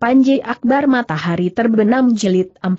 Panji Akbar Matahari Terbenam Jelit 4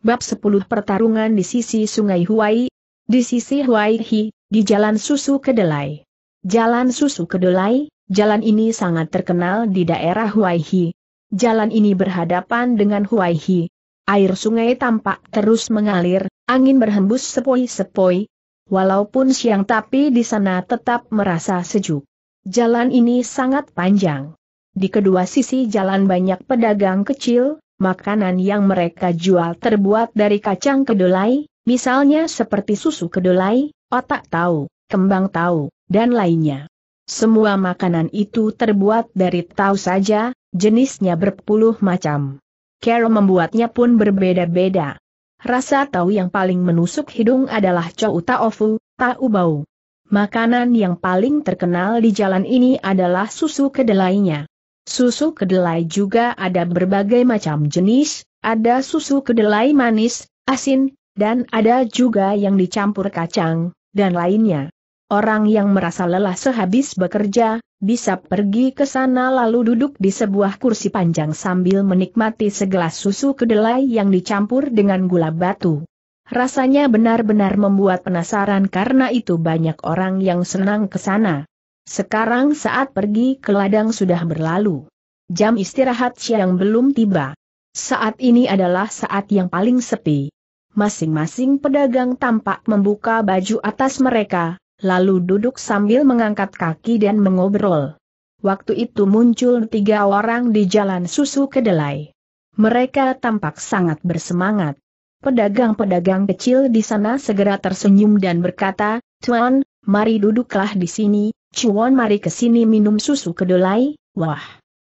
Bab 10 Pertarungan di sisi Sungai Huai Di sisi Huai Hi, di Jalan Susu Kedelai Jalan Susu Kedelai, jalan ini sangat terkenal di daerah Huai Hi. Jalan ini berhadapan dengan Huai Hi. Air sungai tampak terus mengalir, angin berhembus sepoi-sepoi. Walaupun siang tapi di sana tetap merasa sejuk. Jalan ini sangat panjang. Di kedua sisi jalan banyak pedagang kecil, makanan yang mereka jual terbuat dari kacang kedelai, misalnya seperti susu kedelai, otak tahu, kembang tahu, dan lainnya. Semua makanan itu terbuat dari tahu saja, jenisnya berpuluh macam. Carol membuatnya pun berbeda-beda. Rasa tahu yang paling menusuk hidung adalah chou taofu, tahu bau. Makanan yang paling terkenal di jalan ini adalah susu kedelainya. Susu kedelai juga ada berbagai macam jenis, ada susu kedelai manis, asin, dan ada juga yang dicampur kacang, dan lainnya. Orang yang merasa lelah sehabis bekerja, bisa pergi ke sana lalu duduk di sebuah kursi panjang sambil menikmati segelas susu kedelai yang dicampur dengan gula batu. Rasanya benar-benar membuat penasaran karena itu banyak orang yang senang ke sana. Sekarang saat pergi ke ladang sudah berlalu. Jam istirahat siang belum tiba. Saat ini adalah saat yang paling sepi. Masing-masing pedagang tampak membuka baju atas mereka, lalu duduk sambil mengangkat kaki dan mengobrol. Waktu itu muncul tiga orang di jalan susu kedelai. Mereka tampak sangat bersemangat. Pedagang-pedagang kecil di sana segera tersenyum dan berkata, Tuan, mari duduklah di sini, Cuan mari kesini minum susu kedelai, wah.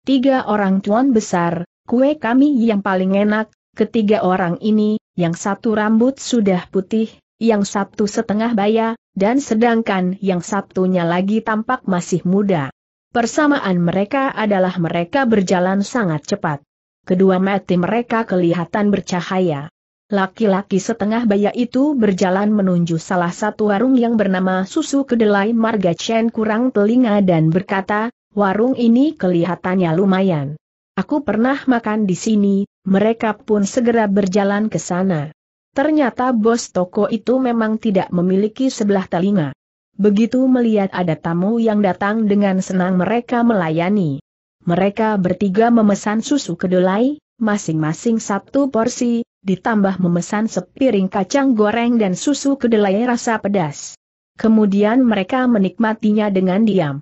Tiga orang cuan besar, kue kami yang paling enak, ketiga orang ini, yang satu rambut sudah putih, yang satu setengah baya, dan sedangkan yang satunya lagi tampak masih muda. Persamaan mereka adalah mereka berjalan sangat cepat. Kedua mati mereka kelihatan bercahaya. Laki-laki setengah baya itu berjalan menuju salah satu warung yang bernama Susu Kedelai Marga Chen kurang telinga dan berkata, warung ini kelihatannya lumayan. Aku pernah makan di sini, mereka pun segera berjalan ke sana. Ternyata bos toko itu memang tidak memiliki sebelah telinga. Begitu melihat ada tamu yang datang dengan senang mereka melayani. Mereka bertiga memesan susu kedelai, masing-masing satu porsi, ditambah memesan sepiring kacang goreng dan susu kedelai rasa pedas. Kemudian mereka menikmatinya dengan diam.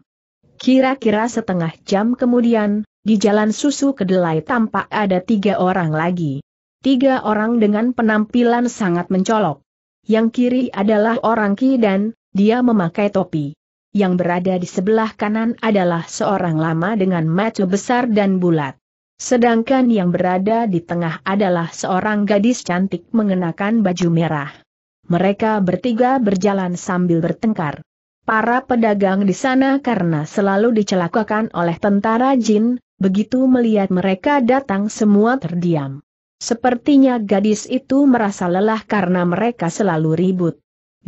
Kira-kira setengah jam kemudian, di jalan susu kedelai tampak ada tiga orang lagi. Tiga orang dengan penampilan sangat mencolok. Yang kiri adalah orang Kidan, dia memakai topi. Yang berada di sebelah kanan adalah seorang lama dengan mata besar dan bulat. Sedangkan yang berada di tengah adalah seorang gadis cantik mengenakan baju merah. Mereka bertiga berjalan sambil bertengkar. Para pedagang di sana karena selalu dicelakakan oleh tentara jin, begitu melihat mereka datang semua terdiam. Sepertinya gadis itu merasa lelah karena mereka selalu ribut.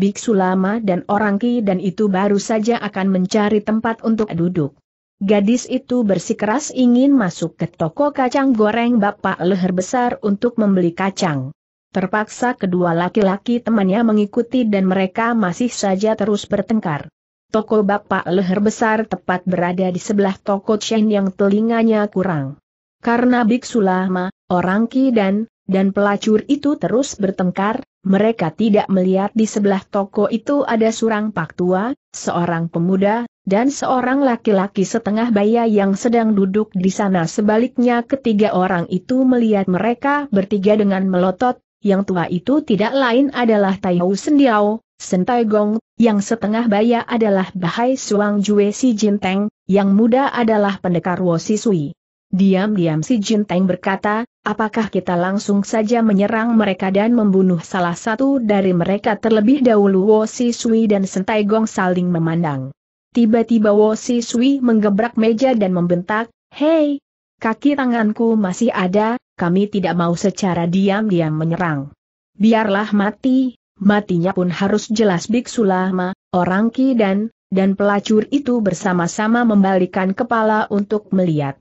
Biksu lama dan orang ki dan itu baru saja akan mencari tempat untuk duduk. Gadis itu bersikeras ingin masuk ke toko kacang goreng bapak leher besar untuk membeli kacang. Terpaksa kedua laki-laki temannya mengikuti dan mereka masih saja terus bertengkar. Toko bapak leher besar tepat berada di sebelah toko Chen yang telinganya kurang. Karena biksu lama, orang Ki dan dan pelacur itu terus bertengkar, mereka tidak melihat di sebelah toko itu ada surang pak tua, seorang pemuda, dan seorang laki-laki setengah baya yang sedang duduk di sana. Sebaliknya ketiga orang itu melihat mereka bertiga dengan melotot, yang tua itu tidak lain adalah Taihu Sendiao, Sentai Gong, yang setengah baya adalah Bahai Suang Jue Si Jinteng, yang muda adalah pendekar Wo Sui. Diam-diam si Jinteng berkata, apakah kita langsung saja menyerang mereka dan membunuh salah satu dari mereka terlebih dahulu Wo Si Sui dan Sentai Gong saling memandang. Tiba-tiba Wo Si Sui menggebrak meja dan membentak, Hei, kaki tanganku masih ada, kami tidak mau secara diam-diam menyerang. Biarlah mati, matinya pun harus jelas Biksu Lama, orang Ki dan, dan pelacur itu bersama-sama membalikan kepala untuk melihat.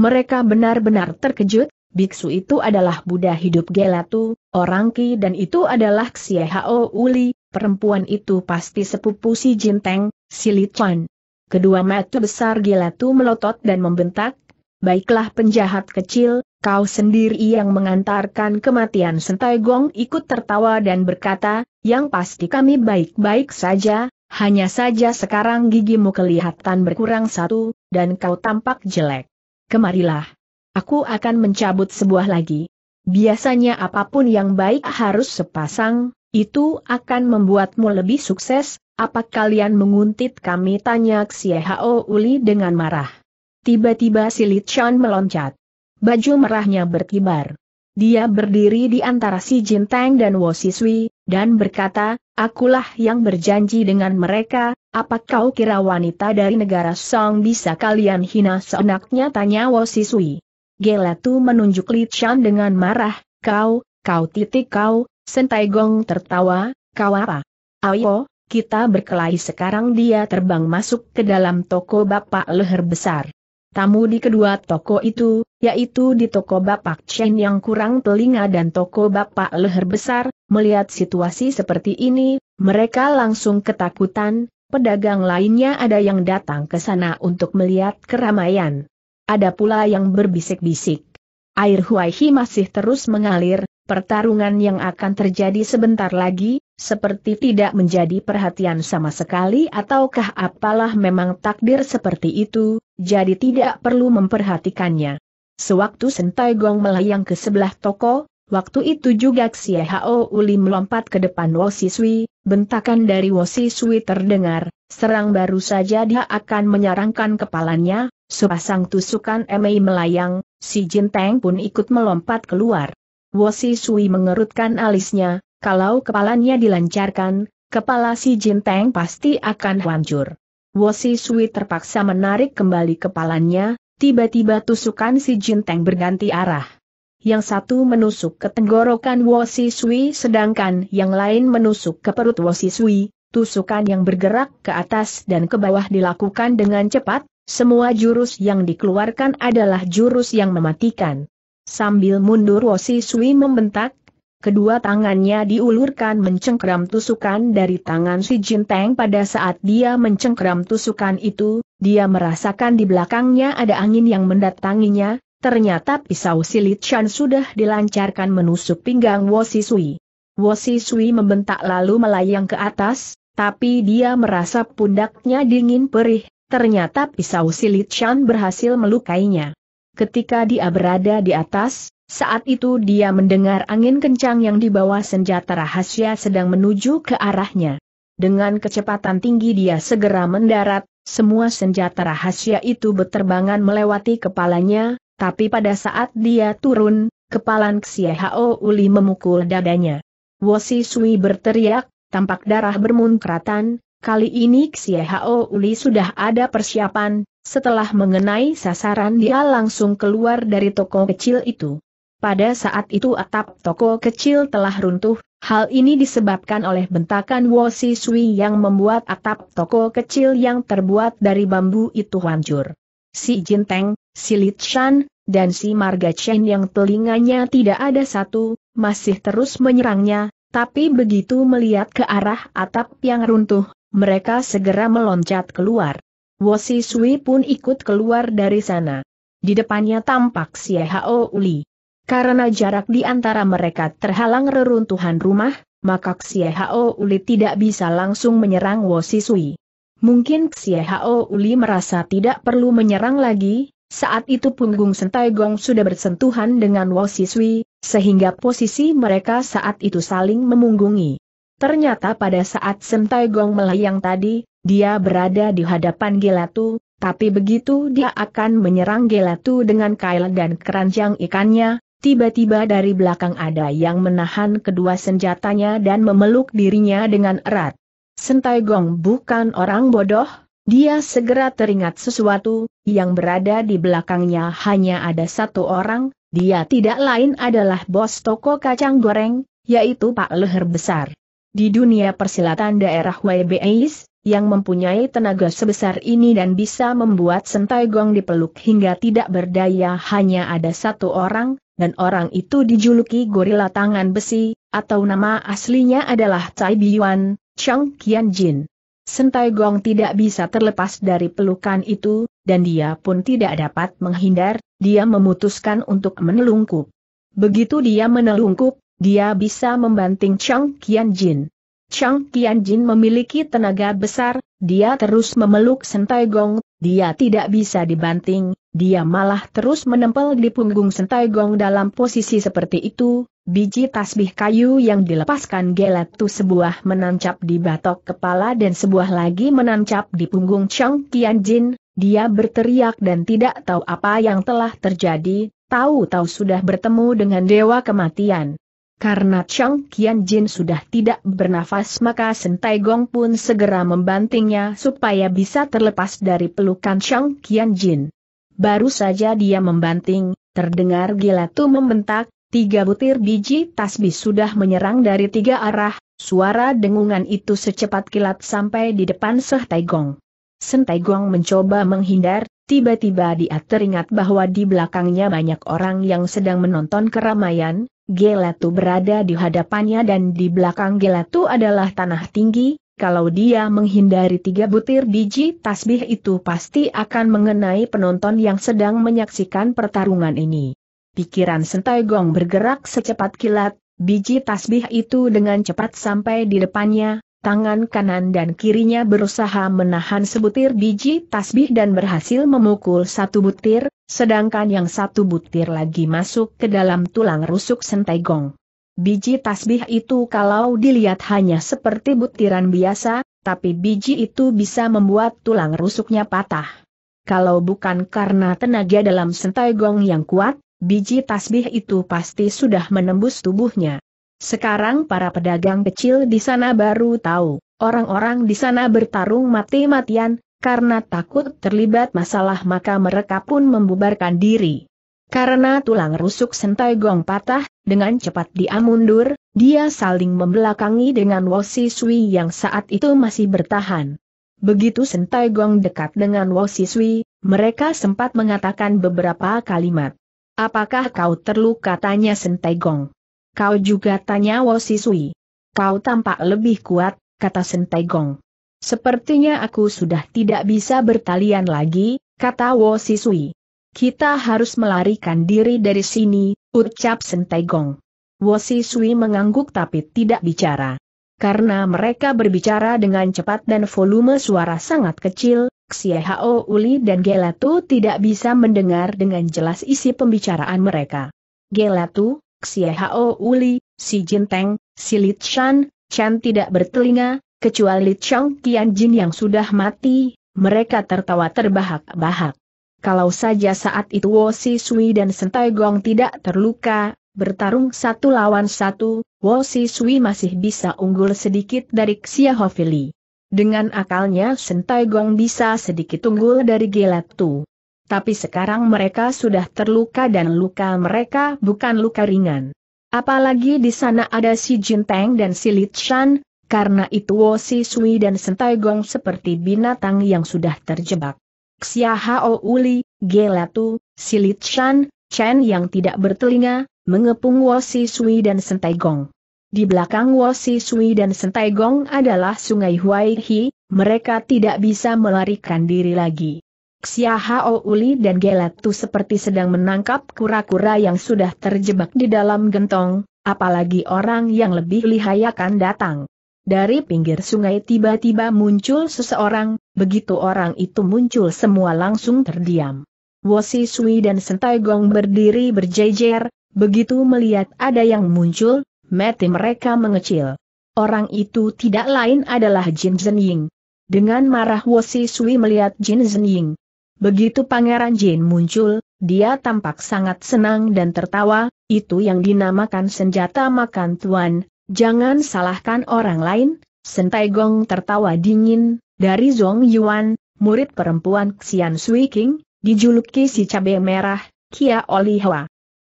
Mereka benar-benar terkejut, biksu itu adalah Buddha hidup Gelatu, orang Ki dan itu adalah Xie Hao Uli, perempuan itu pasti sepupu si Jinteng, si Li Chuan. Kedua mata besar Gelatu melotot dan membentak, baiklah penjahat kecil, kau sendiri yang mengantarkan kematian Sentai Gong ikut tertawa dan berkata, yang pasti kami baik-baik saja, hanya saja sekarang gigimu kelihatan berkurang satu, dan kau tampak jelek kemarilah. Aku akan mencabut sebuah lagi. Biasanya apapun yang baik harus sepasang, itu akan membuatmu lebih sukses, apa kalian menguntit kami tanya Xie Hao Uli dengan marah. Tiba-tiba si Li meloncat. Baju merahnya berkibar. Dia berdiri di antara si Jintang dan Wosiswi, dan berkata, Akulah yang berjanji dengan mereka, apa kau kira wanita dari negara Song bisa kalian hina seenaknya tanya Wosiswi. Gelatu menunjuk Li Chan dengan marah, kau, kau titik kau, Sentai Gong tertawa, kau apa? Ayo, kita berkelahi sekarang dia terbang masuk ke dalam toko bapak leher besar. Tamu di kedua toko itu, yaitu di toko Bapak Chen yang kurang telinga dan toko Bapak Leher Besar, melihat situasi seperti ini, mereka langsung ketakutan, pedagang lainnya ada yang datang ke sana untuk melihat keramaian. Ada pula yang berbisik-bisik. Air Huaihi masih terus mengalir, pertarungan yang akan terjadi sebentar lagi, seperti tidak menjadi perhatian sama sekali ataukah apalah memang takdir seperti itu, jadi tidak perlu memperhatikannya. Sewaktu Sentai Gong melayang ke sebelah toko, waktu itu juga Xie Hao Uli melompat ke depan Wosiswi, bentakan dari Wosiswi terdengar, serang baru saja dia akan menyarangkan kepalanya, sepasang tusukan Mei melayang, si Jinteng pun ikut melompat keluar. Wosi Sui mengerutkan alisnya, kalau kepalanya dilancarkan, kepala si Jinteng pasti akan hancur. Wosi Sui terpaksa menarik kembali kepalanya, tiba-tiba tusukan si Jinteng berganti arah. Yang satu menusuk ke tenggorokan Wosi Sui sedangkan yang lain menusuk ke perut Wosi Sui, tusukan yang bergerak ke atas dan ke bawah dilakukan dengan cepat, semua jurus yang dikeluarkan adalah jurus yang mematikan. Sambil mundur Wosi Sui membentak, kedua tangannya diulurkan mencengkram tusukan dari tangan si Jinteng pada saat dia mencengkram tusukan itu, dia merasakan di belakangnya ada angin yang mendatanginya, ternyata pisau silit Shan sudah dilancarkan menusuk pinggang Wosi Sui. Wosi Sui membentak lalu melayang ke atas, tapi dia merasa pundaknya dingin perih, ternyata pisau silit Shan berhasil melukainya. Ketika dia berada di atas, saat itu dia mendengar angin kencang yang dibawa senjata rahasia sedang menuju ke arahnya. Dengan kecepatan tinggi dia segera mendarat, semua senjata rahasia itu berterbangan melewati kepalanya, tapi pada saat dia turun, kepalan Xie Hao Uli memukul dadanya. Wosi Sui berteriak, tampak darah bermunkratan, kali ini Xie Hao Uli sudah ada persiapan, setelah mengenai sasaran dia langsung keluar dari toko kecil itu. Pada saat itu atap toko kecil telah runtuh, hal ini disebabkan oleh bentakan Wosi Sui yang membuat atap toko kecil yang terbuat dari bambu itu hancur. Si Jinteng, si Litshan, dan si Marga Chen yang telinganya tidak ada satu, masih terus menyerangnya, tapi begitu melihat ke arah atap yang runtuh, mereka segera meloncat keluar. Wosi Sui pun ikut keluar dari sana. Di depannya tampak si Hao Uli. Karena jarak di antara mereka terhalang reruntuhan rumah, maka Xie Hao Uli tidak bisa langsung menyerang Wosi Sui. Mungkin Xie Hao Uli merasa tidak perlu menyerang lagi, saat itu punggung Sentai Gong sudah bersentuhan dengan Wosi Sui, sehingga posisi mereka saat itu saling memunggungi. Ternyata pada saat Sentai Gong melayang tadi, dia berada di hadapan Gelatu, tapi begitu dia akan menyerang Gelatu dengan kail dan keranjang ikannya, tiba-tiba dari belakang ada yang menahan kedua senjatanya dan memeluk dirinya dengan erat. Sentai Gong bukan orang bodoh, dia segera teringat sesuatu, yang berada di belakangnya hanya ada satu orang, dia tidak lain adalah bos toko kacang goreng, yaitu Pak Leher Besar. Di dunia persilatan daerah WBIs, yang mempunyai tenaga sebesar ini dan bisa membuat sentai gong dipeluk hingga tidak berdaya hanya ada satu orang, dan orang itu dijuluki gorila tangan besi, atau nama aslinya adalah Cai Biyuan, Chang Jin. Sentai Gong tidak bisa terlepas dari pelukan itu, dan dia pun tidak dapat menghindar, dia memutuskan untuk menelungkup. Begitu dia menelungkup, dia bisa membanting Chang Jin. Chang Tianjin memiliki tenaga besar, dia terus memeluk Sentai Gong, dia tidak bisa dibanting, dia malah terus menempel di punggung Sentai Gong dalam posisi seperti itu, biji tasbih kayu yang dilepaskan Gelatu sebuah menancap di batok kepala dan sebuah lagi menancap di punggung Chang Tianjin, dia berteriak dan tidak tahu apa yang telah terjadi, tahu-tahu sudah bertemu dengan Dewa Kematian. Karena Chang Kian Jin sudah tidak bernafas maka Sentai Gong pun segera membantingnya supaya bisa terlepas dari pelukan Chang Kian Jin. Baru saja dia membanting, terdengar Gilatu membentak, tiga butir biji tasbih sudah menyerang dari tiga arah, suara dengungan itu secepat kilat sampai di depan Sentai Gong. Sentai Gong mencoba menghindar, tiba-tiba dia teringat bahwa di belakangnya banyak orang yang sedang menonton keramaian, Gelatu berada di hadapannya dan di belakang Gelatu adalah tanah tinggi, kalau dia menghindari tiga butir biji tasbih itu pasti akan mengenai penonton yang sedang menyaksikan pertarungan ini. Pikiran Sentai Gong bergerak secepat kilat, biji tasbih itu dengan cepat sampai di depannya, tangan kanan dan kirinya berusaha menahan sebutir biji tasbih dan berhasil memukul satu butir, Sedangkan yang satu butir lagi masuk ke dalam tulang rusuk sentai Biji tasbih itu kalau dilihat hanya seperti butiran biasa, tapi biji itu bisa membuat tulang rusuknya patah. Kalau bukan karena tenaga dalam sentai gong yang kuat, biji tasbih itu pasti sudah menembus tubuhnya. Sekarang para pedagang kecil di sana baru tahu, orang-orang di sana bertarung mati-matian, karena takut terlibat masalah maka mereka pun membubarkan diri. Karena tulang rusuk sentai gong patah, dengan cepat dia mundur, dia saling membelakangi dengan Wosi Sui yang saat itu masih bertahan. Begitu sentai gong dekat dengan Wosi Sui, mereka sempat mengatakan beberapa kalimat. Apakah kau terluka tanya sentai gong? Kau juga tanya Wosi Sui. Kau tampak lebih kuat, kata sentai gong. Sepertinya aku sudah tidak bisa bertalian lagi, kata Wo Sisui. Kita harus melarikan diri dari sini, ucap Sentegong. Wo Sisui mengangguk tapi tidak bicara. Karena mereka berbicara dengan cepat dan volume suara sangat kecil, Xiehao Uli dan Gelatu tidak bisa mendengar dengan jelas isi pembicaraan mereka. Gelatu, Xiehao Uli, Si Jinteng, Si Litshan, Chan tidak bertelinga, Kecuali Kian Jin yang sudah mati, mereka tertawa terbahak-bahak. Kalau saja saat itu Wo Si Sui dan Sentai Gong tidak terluka, bertarung satu lawan satu, Wo Si Sui masih bisa unggul sedikit dari Xia Hofili. Dengan akalnya Sentai Gong bisa sedikit unggul dari Tu. Tapi sekarang mereka sudah terluka dan luka mereka bukan luka ringan. Apalagi di sana ada si Jinteng dan si Litshan, karena itu Si Sui dan Sentai Gong seperti binatang yang sudah terjebak. Xia Hao Uli, Gelatu, Silit Shan, Chen yang tidak bertelinga, mengepung Si Sui dan Sentai Gong. Di belakang Si Sui dan Sentai Gong adalah sungai Huaihi, mereka tidak bisa melarikan diri lagi. Xia Hao Uli dan Gelatu seperti sedang menangkap kura-kura yang sudah terjebak di dalam gentong, apalagi orang yang lebih lihai akan datang. Dari pinggir sungai tiba-tiba muncul seseorang, begitu orang itu muncul semua langsung terdiam. Wosi Sui dan Sentai Gong berdiri berjejer, begitu melihat ada yang muncul, mati mereka mengecil. Orang itu tidak lain adalah Jin Ying. Dengan marah Wosi Sui melihat Jin Ying. Begitu Pangeran Jin muncul, dia tampak sangat senang dan tertawa, itu yang dinamakan senjata makan tuan, Jangan salahkan orang lain, Sentai Gong tertawa dingin, dari Zhong Yuan, murid perempuan Xian Sui King, dijuluki si cabai merah, Kia Oli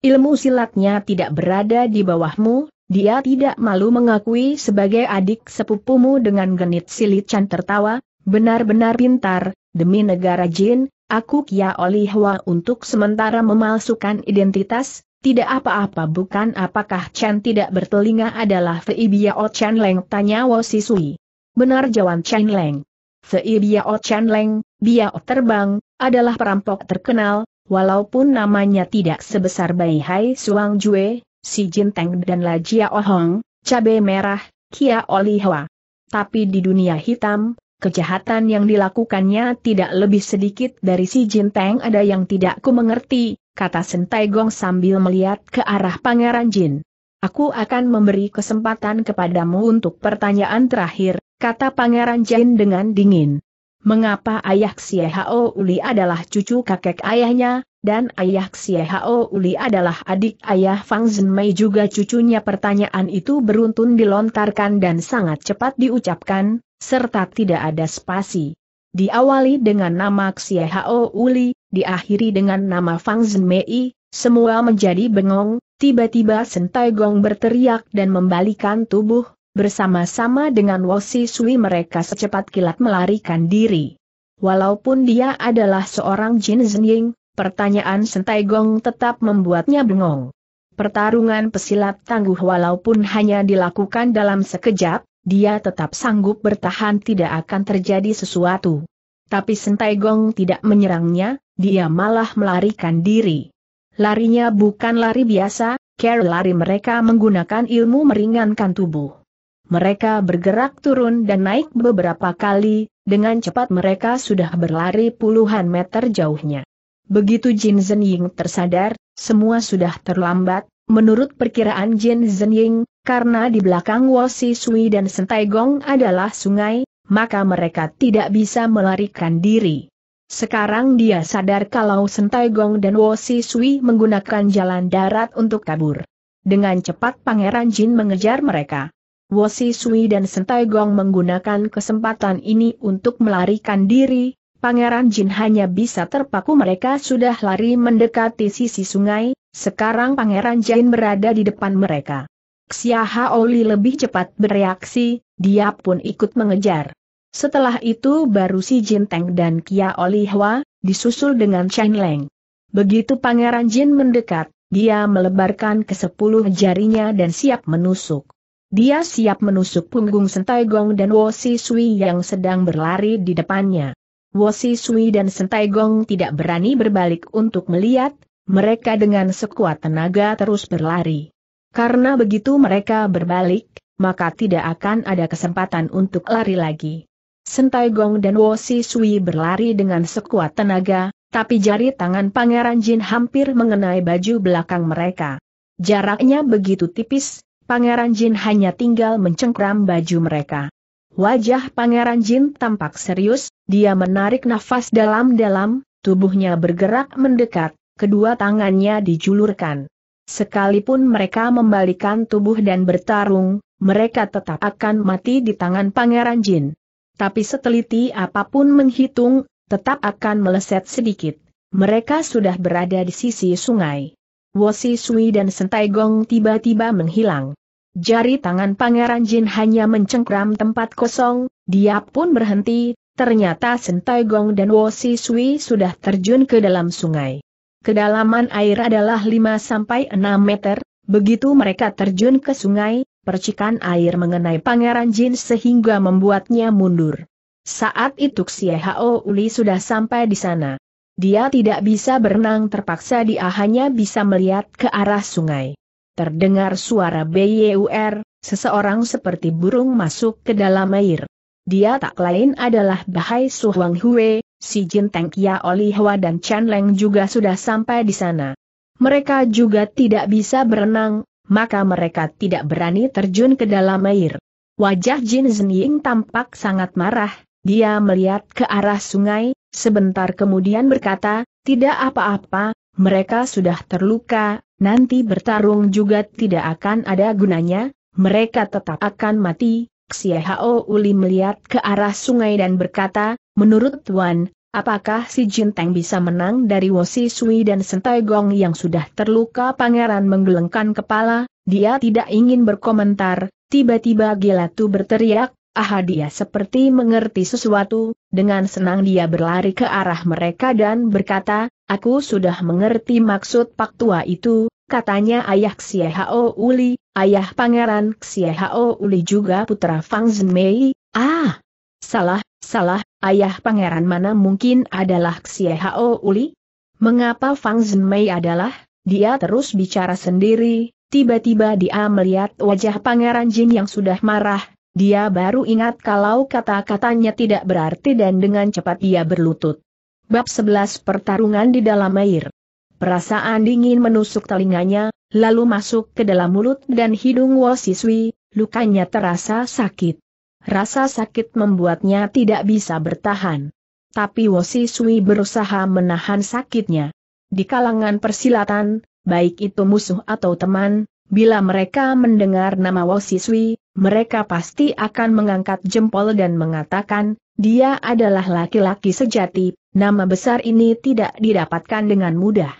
Ilmu silatnya tidak berada di bawahmu, dia tidak malu mengakui sebagai adik sepupumu dengan genit silit Chan tertawa, benar-benar pintar, demi negara Jin, aku Kia Oli untuk sementara memalsukan identitas, tidak apa-apa bukan apakah Chen tidak bertelinga adalah Fei Biao Chen Leng tanya Wo Si Sui. Benar jawaban Chen Leng. Fei Biao Chen Leng, Biao Terbang, adalah perampok terkenal, walaupun namanya tidak sebesar Bai Hai Suang Jue, Si Jin Teng dan La Jia Ohong, Cabe Merah, Kia Olihua. Tapi di dunia hitam, kejahatan yang dilakukannya tidak lebih sedikit dari si Jin Teng ada yang tidak ku mengerti, kata sentai gong sambil melihat ke arah Pangeran Jin. Aku akan memberi kesempatan kepadamu untuk pertanyaan terakhir, kata Pangeran Jin dengan dingin. Mengapa ayah Xiehao Uli adalah cucu kakek ayahnya, dan ayah Xiehao Uli adalah adik ayah Fang Zhenmei juga cucunya pertanyaan itu beruntun dilontarkan dan sangat cepat diucapkan, serta tidak ada spasi. Diawali dengan nama Xiehao Uli, diakhiri dengan nama Fang Zhenmei, semua menjadi bengong, tiba-tiba Sentai Gong berteriak dan membalikan tubuh, bersama-sama dengan Wosi Sui mereka secepat kilat melarikan diri. Walaupun dia adalah seorang Jin Zenying, pertanyaan Sentai Gong tetap membuatnya bengong. Pertarungan pesilat tangguh walaupun hanya dilakukan dalam sekejap, dia tetap sanggup bertahan tidak akan terjadi sesuatu. Tapi Sentai Gong tidak menyerangnya, dia malah melarikan diri. Larinya bukan lari biasa, care lari mereka menggunakan ilmu meringankan tubuh. Mereka bergerak turun dan naik beberapa kali, dengan cepat mereka sudah berlari puluhan meter jauhnya. Begitu Jin Zenying tersadar, semua sudah terlambat, menurut perkiraan Jin Zenying, karena di belakang Wosi Sui dan Sentai Gong adalah sungai, maka mereka tidak bisa melarikan diri. Sekarang dia sadar kalau Sentai Gong dan Wosi Sui menggunakan jalan darat untuk kabur. Dengan cepat Pangeran Jin mengejar mereka. Wosi Sui dan Sentai Gong menggunakan kesempatan ini untuk melarikan diri, Pangeran Jin hanya bisa terpaku mereka sudah lari mendekati sisi sungai, sekarang Pangeran Jin berada di depan mereka. Xia Haoli lebih cepat bereaksi, dia pun ikut mengejar. Setelah itu baru si Jin Teng dan Kia Olihwa, disusul dengan Chen Leng. Begitu Pangeran Jin mendekat, dia melebarkan ke sepuluh jarinya dan siap menusuk. Dia siap menusuk punggung Sentai Gong dan Wo Si Sui yang sedang berlari di depannya. Wo Si Sui dan Sentai Gong tidak berani berbalik untuk melihat, mereka dengan sekuat tenaga terus berlari. Karena begitu mereka berbalik, maka tidak akan ada kesempatan untuk lari lagi. Sentai Gong dan Wosi Sui berlari dengan sekuat tenaga, tapi jari tangan Pangeran Jin hampir mengenai baju belakang mereka. Jaraknya begitu tipis, Pangeran Jin hanya tinggal mencengkram baju mereka. Wajah Pangeran Jin tampak serius, dia menarik nafas dalam-dalam, tubuhnya bergerak mendekat, kedua tangannya dijulurkan. Sekalipun mereka membalikan tubuh dan bertarung, mereka tetap akan mati di tangan Pangeran Jin tapi seteliti apapun menghitung, tetap akan meleset sedikit. Mereka sudah berada di sisi sungai. Wosi Sui dan Sentai Gong tiba-tiba menghilang. Jari tangan Pangeran Jin hanya mencengkram tempat kosong, dia pun berhenti, ternyata Sentai Gong dan Wosi Sui sudah terjun ke dalam sungai. Kedalaman air adalah 5-6 meter, begitu mereka terjun ke sungai, Percikan air mengenai Pangeran Jin sehingga membuatnya mundur. Saat itu Xie Hao Uli sudah sampai di sana. Dia tidak bisa berenang terpaksa dia hanya bisa melihat ke arah sungai. Terdengar suara BYUR, seseorang seperti burung masuk ke dalam air. Dia tak lain adalah Bahai Suhuang Hue, si Jin Teng Ya Oli Hua dan Chen Leng juga sudah sampai di sana. Mereka juga tidak bisa berenang, maka mereka tidak berani terjun ke dalam air. Wajah Jin Zhenying tampak sangat marah, dia melihat ke arah sungai, sebentar kemudian berkata, tidak apa-apa, mereka sudah terluka, nanti bertarung juga tidak akan ada gunanya, mereka tetap akan mati. Xie Hao Uli melihat ke arah sungai dan berkata, menurut Tuan, Apakah si Jinteng bisa menang dari Wosi Sui dan Sentai Gong yang sudah terluka pangeran menggelengkan kepala, dia tidak ingin berkomentar, tiba-tiba Gilatu berteriak, ah dia seperti mengerti sesuatu, dengan senang dia berlari ke arah mereka dan berkata, aku sudah mengerti maksud pak tua itu, katanya ayah Xiehao Uli, ayah pangeran Xiehao Uli juga putra Fang Zemei. ah! Salah Salah, ayah pangeran mana mungkin adalah Xie Hao Uli? Mengapa Fang Zhenmei adalah? Dia terus bicara sendiri, tiba-tiba dia melihat wajah pangeran Jin yang sudah marah, dia baru ingat kalau kata-katanya tidak berarti dan dengan cepat ia berlutut. Bab 11 Pertarungan di dalam air Perasaan dingin menusuk telinganya, lalu masuk ke dalam mulut dan hidung Wo Siswi, lukanya terasa sakit. Rasa sakit membuatnya tidak bisa bertahan. Tapi Wosi Sui berusaha menahan sakitnya. Di kalangan persilatan, baik itu musuh atau teman, bila mereka mendengar nama Wosi Sui, mereka pasti akan mengangkat jempol dan mengatakan, dia adalah laki-laki sejati, nama besar ini tidak didapatkan dengan mudah.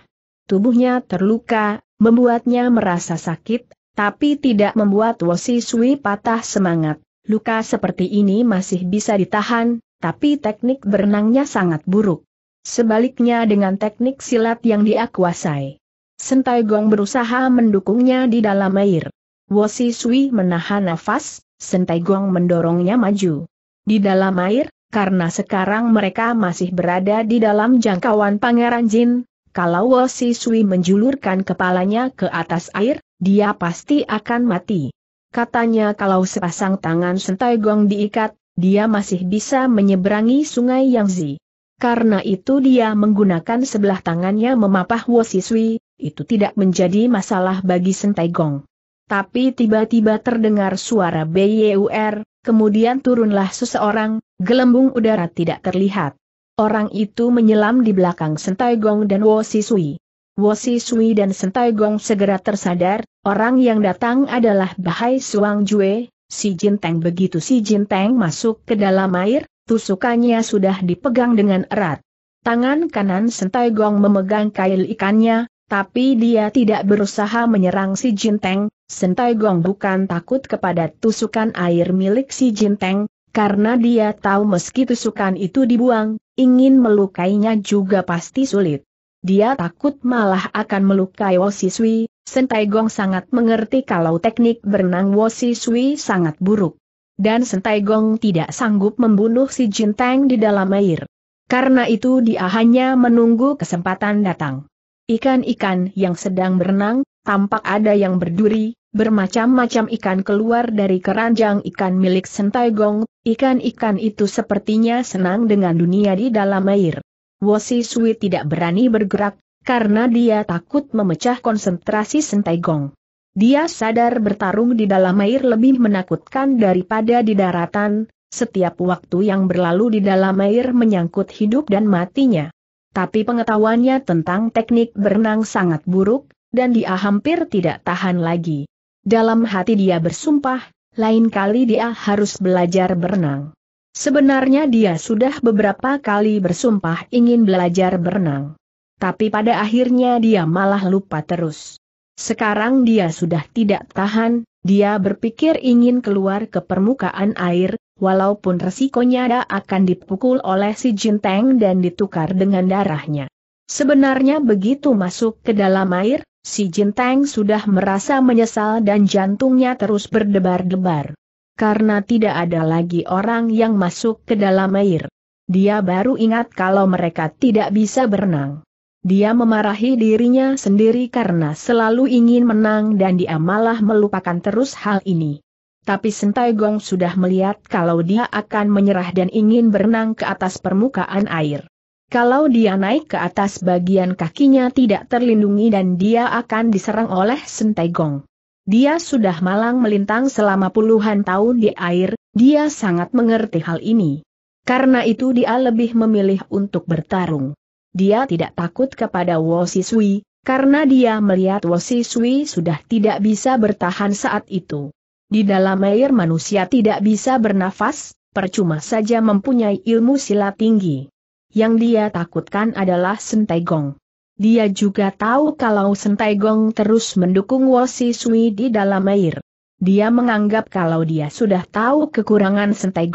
Tubuhnya terluka, membuatnya merasa sakit, tapi tidak membuat Wosi Sui patah semangat. Luka seperti ini masih bisa ditahan, tapi teknik berenangnya sangat buruk. Sebaliknya dengan teknik silat yang dia kuasai. Sentai Gong berusaha mendukungnya di dalam air. Wosi Sui menahan nafas, Sentai Gong mendorongnya maju. Di dalam air, karena sekarang mereka masih berada di dalam jangkauan Pangeran Jin, kalau Wosi Sui menjulurkan kepalanya ke atas air, dia pasti akan mati. Katanya kalau sepasang tangan sentai gong diikat, dia masih bisa menyeberangi sungai Yangzi. Karena itu dia menggunakan sebelah tangannya memapah Wosiswi, itu tidak menjadi masalah bagi sentai gong. Tapi tiba-tiba terdengar suara BYUR, kemudian turunlah seseorang, gelembung udara tidak terlihat. Orang itu menyelam di belakang sentai gong dan Wosiswi. Wosi Sui dan Sentai Gong segera tersadar, orang yang datang adalah Bahai Suang Jue, si Jinteng begitu si Jinteng masuk ke dalam air, tusukannya sudah dipegang dengan erat. Tangan kanan Sentai Gong memegang kail ikannya, tapi dia tidak berusaha menyerang si Jinteng, Sentai Gong bukan takut kepada tusukan air milik si Jinteng, karena dia tahu meski tusukan itu dibuang, ingin melukainya juga pasti sulit. Dia takut malah akan melukai Wosiswi, Sentai Gong sangat mengerti kalau teknik berenang Wosiswi sangat buruk. Dan Sentai Gong tidak sanggup membunuh si Jintang di dalam air. Karena itu dia hanya menunggu kesempatan datang. Ikan-ikan yang sedang berenang, tampak ada yang berduri, bermacam-macam ikan keluar dari keranjang ikan milik Sentai Gong, ikan-ikan itu sepertinya senang dengan dunia di dalam air. Wosi Sui tidak berani bergerak, karena dia takut memecah konsentrasi Sentai Gong. Dia sadar bertarung di dalam air lebih menakutkan daripada di daratan, setiap waktu yang berlalu di dalam air menyangkut hidup dan matinya. Tapi pengetahuannya tentang teknik berenang sangat buruk, dan dia hampir tidak tahan lagi. Dalam hati dia bersumpah, lain kali dia harus belajar berenang. Sebenarnya dia sudah beberapa kali bersumpah ingin belajar berenang. Tapi pada akhirnya dia malah lupa terus. Sekarang dia sudah tidak tahan, dia berpikir ingin keluar ke permukaan air, walaupun resikonya ada akan dipukul oleh si jinteng dan ditukar dengan darahnya. Sebenarnya begitu masuk ke dalam air, si jinteng sudah merasa menyesal dan jantungnya terus berdebar-debar karena tidak ada lagi orang yang masuk ke dalam air. Dia baru ingat kalau mereka tidak bisa berenang. Dia memarahi dirinya sendiri karena selalu ingin menang dan dia malah melupakan terus hal ini. Tapi Sentai Gong sudah melihat kalau dia akan menyerah dan ingin berenang ke atas permukaan air. Kalau dia naik ke atas bagian kakinya tidak terlindungi dan dia akan diserang oleh Sentai Gong. Dia sudah malang melintang selama puluhan tahun di air, dia sangat mengerti hal ini. Karena itu dia lebih memilih untuk bertarung. Dia tidak takut kepada Wosi Sui, karena dia melihat Wosi Sui sudah tidak bisa bertahan saat itu. Di dalam air manusia tidak bisa bernafas, percuma saja mempunyai ilmu silat tinggi. Yang dia takutkan adalah Sentai Gong. Dia juga tahu kalau Sentai terus mendukung Wosi Sui di dalam air. Dia menganggap kalau dia sudah tahu kekurangan Sentai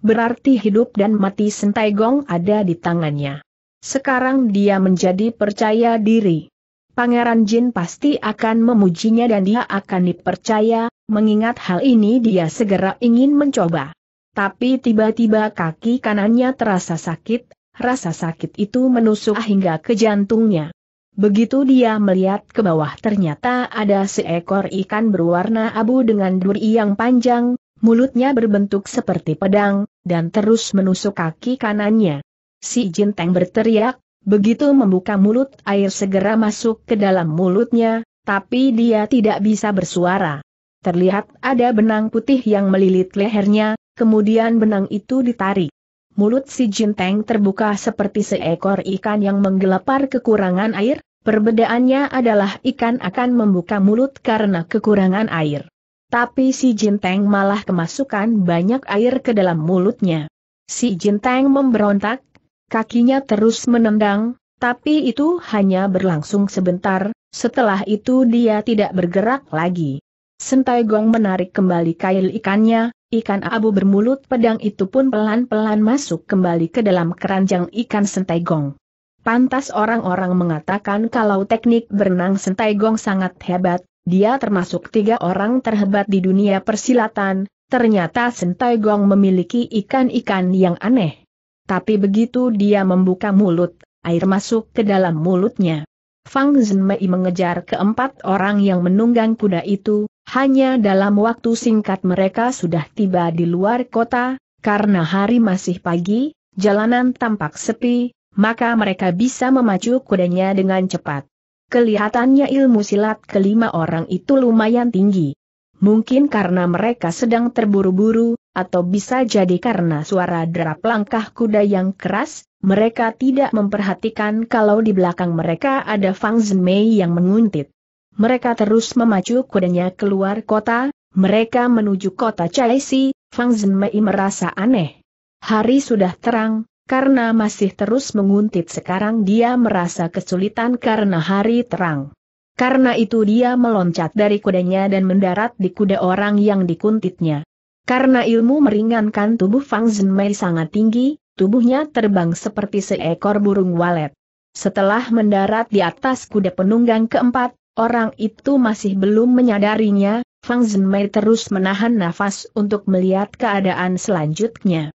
Berarti hidup dan mati Sentai ada di tangannya. Sekarang dia menjadi percaya diri. Pangeran Jin pasti akan memujinya dan dia akan dipercaya, mengingat hal ini dia segera ingin mencoba. Tapi tiba-tiba kaki kanannya terasa sakit, Rasa sakit itu menusuk hingga ke jantungnya. Begitu dia melihat ke bawah ternyata ada seekor ikan berwarna abu dengan duri yang panjang, mulutnya berbentuk seperti pedang, dan terus menusuk kaki kanannya. Si jinteng berteriak, begitu membuka mulut air segera masuk ke dalam mulutnya, tapi dia tidak bisa bersuara. Terlihat ada benang putih yang melilit lehernya, kemudian benang itu ditarik mulut si Jinteng terbuka seperti seekor ikan yang menggelapar kekurangan air, perbedaannya adalah ikan akan membuka mulut karena kekurangan air. Tapi si Jinteng malah kemasukan banyak air ke dalam mulutnya. Si Jinteng memberontak, kakinya terus menendang, tapi itu hanya berlangsung sebentar, setelah itu dia tidak bergerak lagi. Sentai Gong menarik kembali kail ikannya, Ikan abu bermulut pedang itu pun pelan-pelan masuk kembali ke dalam keranjang ikan sentai Pantas orang-orang mengatakan kalau teknik berenang sentai sangat hebat, dia termasuk tiga orang terhebat di dunia persilatan, ternyata sentai memiliki ikan-ikan yang aneh. Tapi begitu dia membuka mulut, air masuk ke dalam mulutnya. Fang Zhenmei mengejar keempat orang yang menunggang kuda itu, hanya dalam waktu singkat mereka sudah tiba di luar kota, karena hari masih pagi, jalanan tampak sepi, maka mereka bisa memacu kudanya dengan cepat. Kelihatannya ilmu silat kelima orang itu lumayan tinggi. Mungkin karena mereka sedang terburu-buru, atau bisa jadi karena suara derap langkah kuda yang keras, mereka tidak memperhatikan kalau di belakang mereka ada Fang Zimei yang menguntit mereka terus memacu kudanya keluar kota, mereka menuju kota Chaisi, Fang Zhen Mei merasa aneh. Hari sudah terang, karena masih terus menguntit sekarang dia merasa kesulitan karena hari terang. Karena itu dia meloncat dari kudanya dan mendarat di kuda orang yang dikuntitnya. Karena ilmu meringankan tubuh Fang Zhen Mei sangat tinggi, tubuhnya terbang seperti seekor burung walet. Setelah mendarat di atas kuda penunggang keempat, Orang itu masih belum menyadarinya, Fang Zhenmei terus menahan nafas untuk melihat keadaan selanjutnya.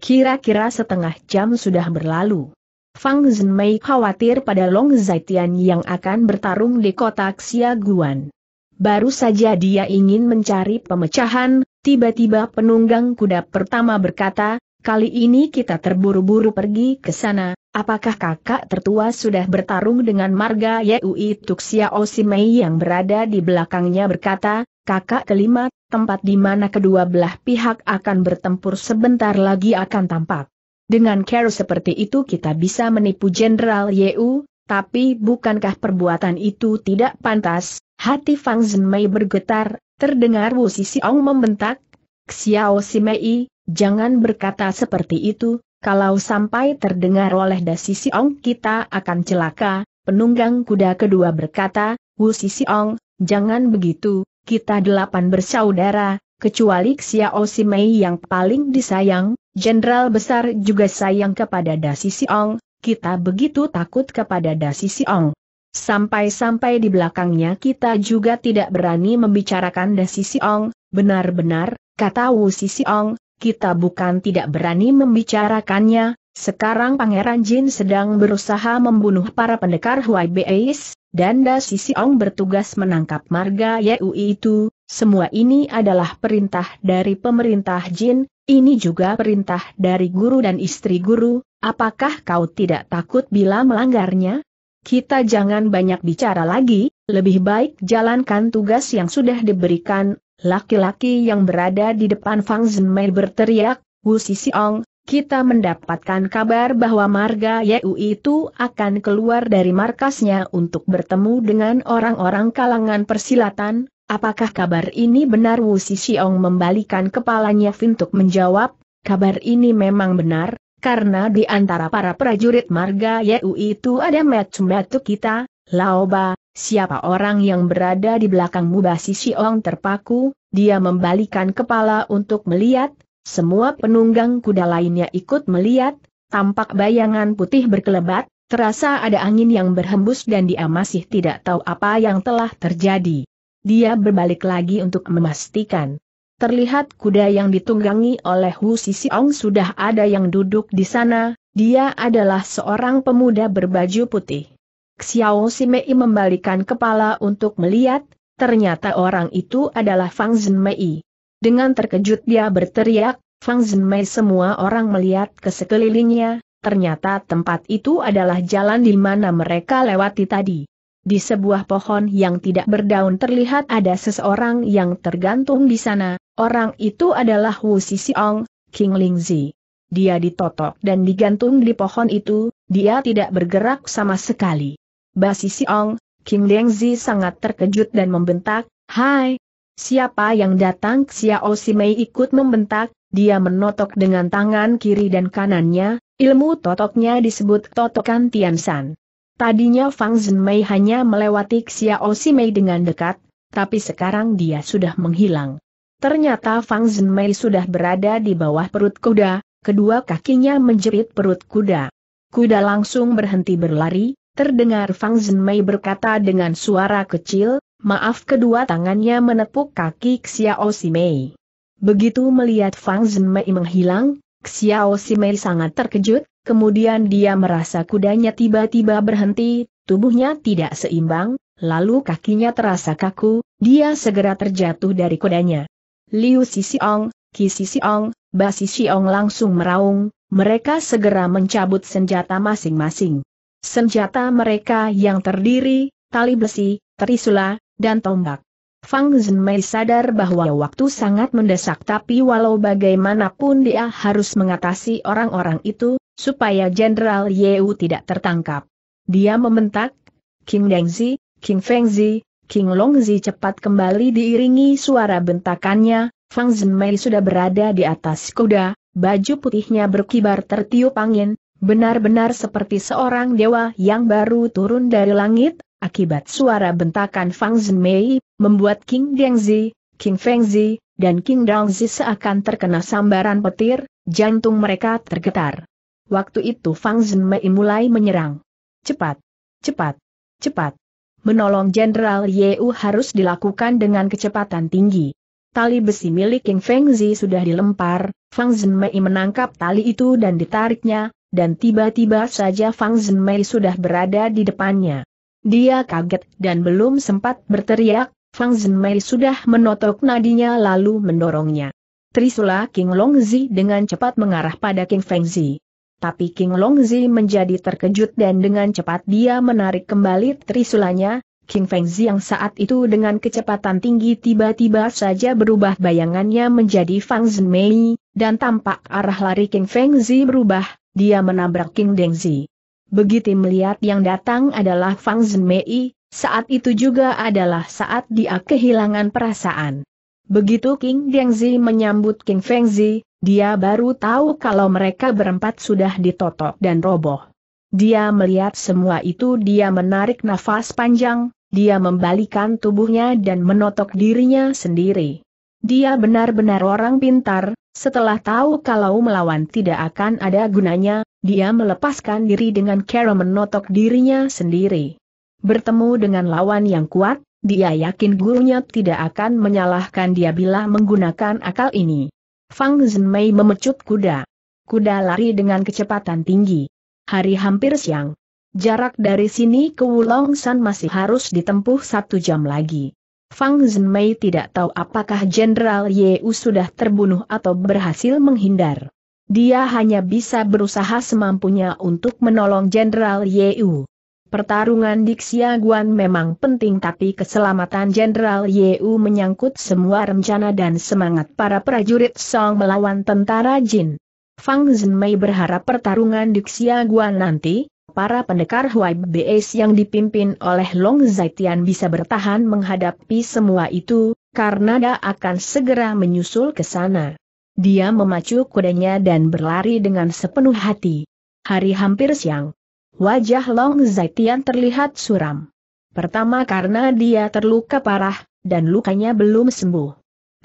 Kira-kira setengah jam sudah berlalu. Fang Zhenmei khawatir pada Long Zaitian yang akan bertarung di kota Xiaguan. Baru saja dia ingin mencari pemecahan, tiba-tiba penunggang kuda pertama berkata, kali ini kita terburu-buru pergi ke sana, Apakah kakak tertua sudah bertarung dengan marga Yui Tuxia Osimei yang berada di belakangnya berkata, kakak kelima, tempat di mana kedua belah pihak akan bertempur sebentar lagi akan tampak. Dengan care seperti itu kita bisa menipu Jenderal Yeu, tapi bukankah perbuatan itu tidak pantas? Hati Fang Zhenmei bergetar, terdengar Wu Ong membentak, Xiao Simei, jangan berkata seperti itu, kalau sampai terdengar oleh Dasi Ong kita akan celaka, penunggang kuda kedua berkata, Wu Sisi Ong, jangan begitu, kita delapan bersaudara, kecuali Xiao Si Mei yang paling disayang, jenderal besar juga sayang kepada Dasi Ong, kita begitu takut kepada Dasi Ong. Sampai-sampai di belakangnya kita juga tidak berani membicarakan Dasi Ong, benar-benar, kata Wu Sisi Ong, kita bukan tidak berani membicarakannya, sekarang Pangeran Jin sedang berusaha membunuh para pendekar Huai Beis, dan Da Ong bertugas menangkap marga Yui itu, semua ini adalah perintah dari pemerintah Jin, ini juga perintah dari guru dan istri guru, apakah kau tidak takut bila melanggarnya? Kita jangan banyak bicara lagi, lebih baik jalankan tugas yang sudah diberikan Laki-laki yang berada di depan Fang Zhenmei berteriak, Wu Sisiong, kita mendapatkan kabar bahwa Marga Yeu itu akan keluar dari markasnya untuk bertemu dengan orang-orang kalangan persilatan, apakah kabar ini benar Wu Sisiong membalikan kepalanya untuk menjawab, kabar ini memang benar, karena di antara para prajurit Marga Yeu itu ada metu-metu kita, Laoba, Siapa orang yang berada di belakangmu Mubasi Siong terpaku, dia membalikan kepala untuk melihat, semua penunggang kuda lainnya ikut melihat, tampak bayangan putih berkelebat, terasa ada angin yang berhembus dan dia masih tidak tahu apa yang telah terjadi. Dia berbalik lagi untuk memastikan. Terlihat kuda yang ditunggangi oleh Hu Sisiong sudah ada yang duduk di sana, dia adalah seorang pemuda berbaju putih. Xiao Simei membalikan kepala untuk melihat, ternyata orang itu adalah Fang Zhenmei. Dengan terkejut dia berteriak, Fang Zhenmei semua orang melihat ke sekelilingnya, ternyata tempat itu adalah jalan di mana mereka lewati tadi. Di sebuah pohon yang tidak berdaun terlihat ada seseorang yang tergantung di sana, orang itu adalah Wu Sisiong, King Lingzi. Dia ditotok dan digantung di pohon itu, dia tidak bergerak sama sekali. Basi Siong, King Dengzi sangat terkejut dan membentak, Hai, siapa yang datang? Xiao Mei ikut membentak, dia menotok dengan tangan kiri dan kanannya, ilmu totoknya disebut totokan Tiansan. Tadinya Fang Zhen Mei hanya melewati Xiao Mei dengan dekat, tapi sekarang dia sudah menghilang. Ternyata Fang Zhen Mei sudah berada di bawah perut kuda, kedua kakinya menjerit perut kuda. Kuda langsung berhenti berlari, Terdengar Fang Zhenmei berkata dengan suara kecil, maaf kedua tangannya menepuk kaki Xiao Ximei. Begitu melihat Fang Zhenmei menghilang, Xiao Ximei sangat terkejut, kemudian dia merasa kudanya tiba-tiba berhenti, tubuhnya tidak seimbang, lalu kakinya terasa kaku, dia segera terjatuh dari kudanya. Liu Sisiong, Qi Sisiong, Ba Sisiong langsung meraung, mereka segera mencabut senjata masing-masing. Senjata mereka yang terdiri, tali besi, terisula, dan tombak. Fang Zhenmei sadar bahwa waktu sangat mendesak tapi walau bagaimanapun dia harus mengatasi orang-orang itu, supaya Jenderal Yeu tidak tertangkap. Dia membentak, King Dengzi, King Fengzi, King Longzi cepat kembali diiringi suara bentakannya, Fang Zhenmei sudah berada di atas kuda, baju putihnya berkibar tertiup angin, Benar-benar seperti seorang dewa yang baru turun dari langit, akibat suara bentakan Fang Zhenmei, membuat King Dengzi, King Fengzi, dan King Dongzi seakan terkena sambaran petir, jantung mereka tergetar. Waktu itu Fang Zhenmei mulai menyerang. Cepat, cepat, cepat. Menolong Jenderal Yeu harus dilakukan dengan kecepatan tinggi. Tali besi milik King Fengzi sudah dilempar, Fang Zhenmei menangkap tali itu dan ditariknya, dan tiba-tiba saja Fang Zhenmei sudah berada di depannya. Dia kaget dan belum sempat berteriak, Fang Zhenmei sudah menotok nadinya lalu mendorongnya. Trisula King Longzi dengan cepat mengarah pada King Fengzi. Tapi King Longzi menjadi terkejut dan dengan cepat dia menarik kembali trisulanya, King Fengzi yang saat itu dengan kecepatan tinggi tiba-tiba saja berubah bayangannya menjadi Fang Zhenmei, dan tampak arah lari King Fengzi berubah, dia menabrak King Dengzi. Begitu melihat yang datang adalah Fang Zhenmei, saat itu juga adalah saat dia kehilangan perasaan. Begitu King Dengzi menyambut King Fengzi, dia baru tahu kalau mereka berempat sudah ditotok dan roboh. Dia melihat semua itu dia menarik nafas panjang, dia membalikan tubuhnya dan menotok dirinya sendiri. Dia benar-benar orang pintar, setelah tahu kalau melawan tidak akan ada gunanya, dia melepaskan diri dengan cara menotok dirinya sendiri. Bertemu dengan lawan yang kuat, dia yakin gurunya tidak akan menyalahkan dia bila menggunakan akal ini. Fang Zhenmei memecut kuda. Kuda lari dengan kecepatan tinggi. Hari hampir siang. Jarak dari sini ke Wulong San masih harus ditempuh satu jam lagi. Fang Zhenmei tidak tahu apakah Jenderal Yeu sudah terbunuh atau berhasil menghindar. Dia hanya bisa berusaha semampunya untuk menolong Jenderal Yeu. Pertarungan di Xiaguan memang penting tapi keselamatan Jenderal Yeu menyangkut semua rencana dan semangat para prajurit Song melawan tentara Jin. Fang Zhenmei berharap pertarungan di Xiaguan nanti, para pendekar Huai Beis yang dipimpin oleh Long Zaitian bisa bertahan menghadapi semua itu, karena dia akan segera menyusul ke sana. Dia memacu kudanya dan berlari dengan sepenuh hati. Hari hampir siang. Wajah Long Zaitian terlihat suram. Pertama karena dia terluka parah, dan lukanya belum sembuh.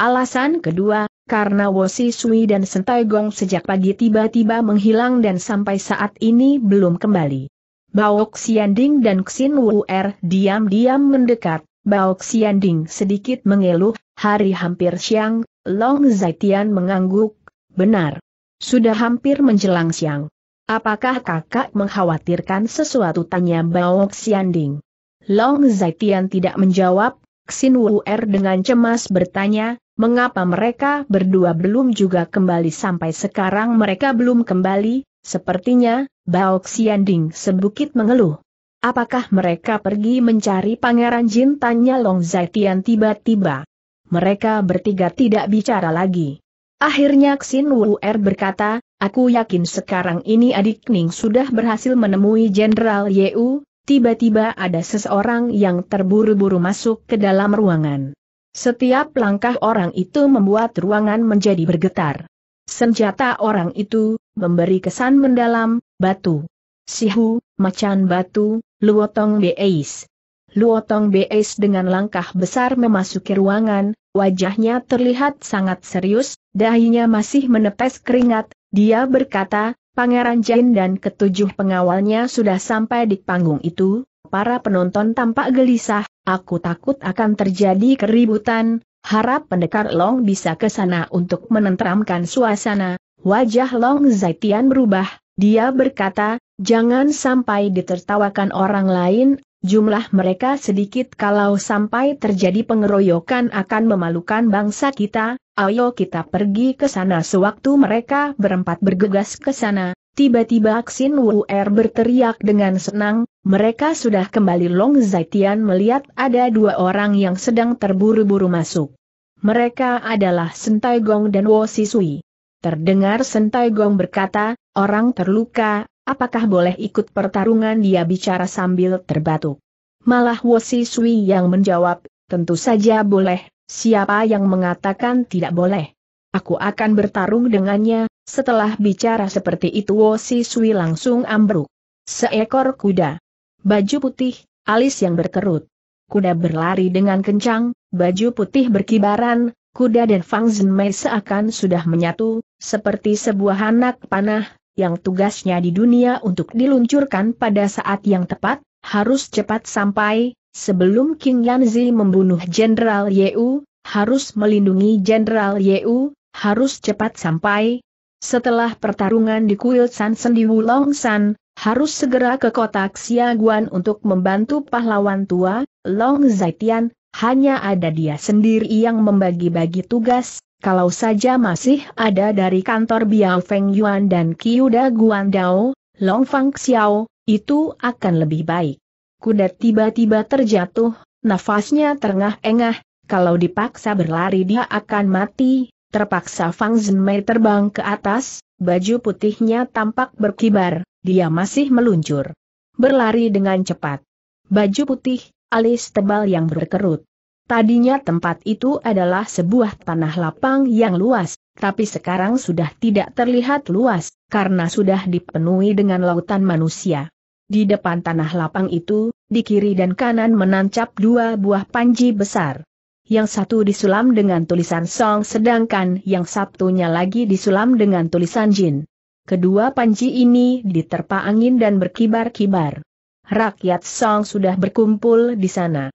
Alasan kedua, karena Wosi Sui dan Sentai Gong sejak pagi tiba-tiba menghilang dan sampai saat ini belum kembali. Bao Xianding dan Xin Wu Er diam-diam mendekat, Bao Xianding sedikit mengeluh, hari hampir siang, Long Zaitian mengangguk, benar. Sudah hampir menjelang siang. Apakah kakak mengkhawatirkan sesuatu tanya Bao Xianding? Long Zaitian tidak menjawab, Xin Wuer dengan cemas bertanya, mengapa mereka berdua belum juga kembali sampai sekarang mereka belum kembali, sepertinya, Bao Xianding sebukit mengeluh. Apakah mereka pergi mencari Pangeran Jin? Tanya Long Zaitian tiba-tiba. Mereka bertiga tidak bicara lagi. Akhirnya Xin Wuer berkata, aku yakin sekarang ini adik Ning sudah berhasil menemui Jenderal Yeu, tiba-tiba ada seseorang yang terburu-buru masuk ke dalam ruangan. Setiap langkah orang itu membuat ruangan menjadi bergetar. Senjata orang itu memberi kesan mendalam, batu. Sihu, macan batu, luotong beis. Luotong beis dengan langkah besar memasuki ruangan, wajahnya terlihat sangat serius, dahinya masih menetes keringat, dia berkata, Pangeran Jain dan ketujuh pengawalnya sudah sampai di panggung itu, para penonton tampak gelisah, aku takut akan terjadi keributan, harap pendekar Long bisa ke sana untuk menenteramkan suasana, wajah Long Zaitian berubah, dia berkata, jangan sampai ditertawakan orang lain, jumlah mereka sedikit kalau sampai terjadi pengeroyokan akan memalukan bangsa kita, ayo kita pergi ke sana sewaktu mereka berempat bergegas ke sana, tiba-tiba Wu Wuer berteriak dengan senang, mereka sudah kembali Long Zaitian melihat ada dua orang yang sedang terburu-buru masuk. Mereka adalah Sentai Gong dan Wo Sisui. Terdengar Sentai Gong berkata, orang terluka, Apakah boleh ikut pertarungan dia bicara sambil terbatuk? Malah Wosi Sui yang menjawab, tentu saja boleh, siapa yang mengatakan tidak boleh? Aku akan bertarung dengannya, setelah bicara seperti itu Wosi Sui langsung ambruk. Seekor kuda. Baju putih, alis yang berkerut. Kuda berlari dengan kencang, baju putih berkibaran, kuda dan Fang Zhenmei seakan sudah menyatu, seperti sebuah anak panah, yang tugasnya di dunia untuk diluncurkan pada saat yang tepat, harus cepat sampai, sebelum King Yanzi membunuh Jenderal Yeu, harus melindungi Jenderal Yeu, harus cepat sampai. Setelah pertarungan di Kuil San Sendi Wulong San, harus segera ke kota Xiaguan untuk membantu pahlawan tua, Long Zaitian, hanya ada dia sendiri yang membagi-bagi tugas, kalau saja masih ada dari kantor Biao Feng Yuan dan Kiuda Guandao, Long Fang Xiao, itu akan lebih baik. Kuda tiba-tiba terjatuh, nafasnya terengah-engah, kalau dipaksa berlari dia akan mati, terpaksa Fang Zhenmei terbang ke atas, baju putihnya tampak berkibar, dia masih meluncur. Berlari dengan cepat. Baju putih, alis tebal yang berkerut. Tadinya tempat itu adalah sebuah tanah lapang yang luas, tapi sekarang sudah tidak terlihat luas, karena sudah dipenuhi dengan lautan manusia. Di depan tanah lapang itu, di kiri dan kanan menancap dua buah panji besar. Yang satu disulam dengan tulisan Song sedangkan yang satunya lagi disulam dengan tulisan Jin. Kedua panji ini diterpa angin dan berkibar-kibar. Rakyat Song sudah berkumpul di sana.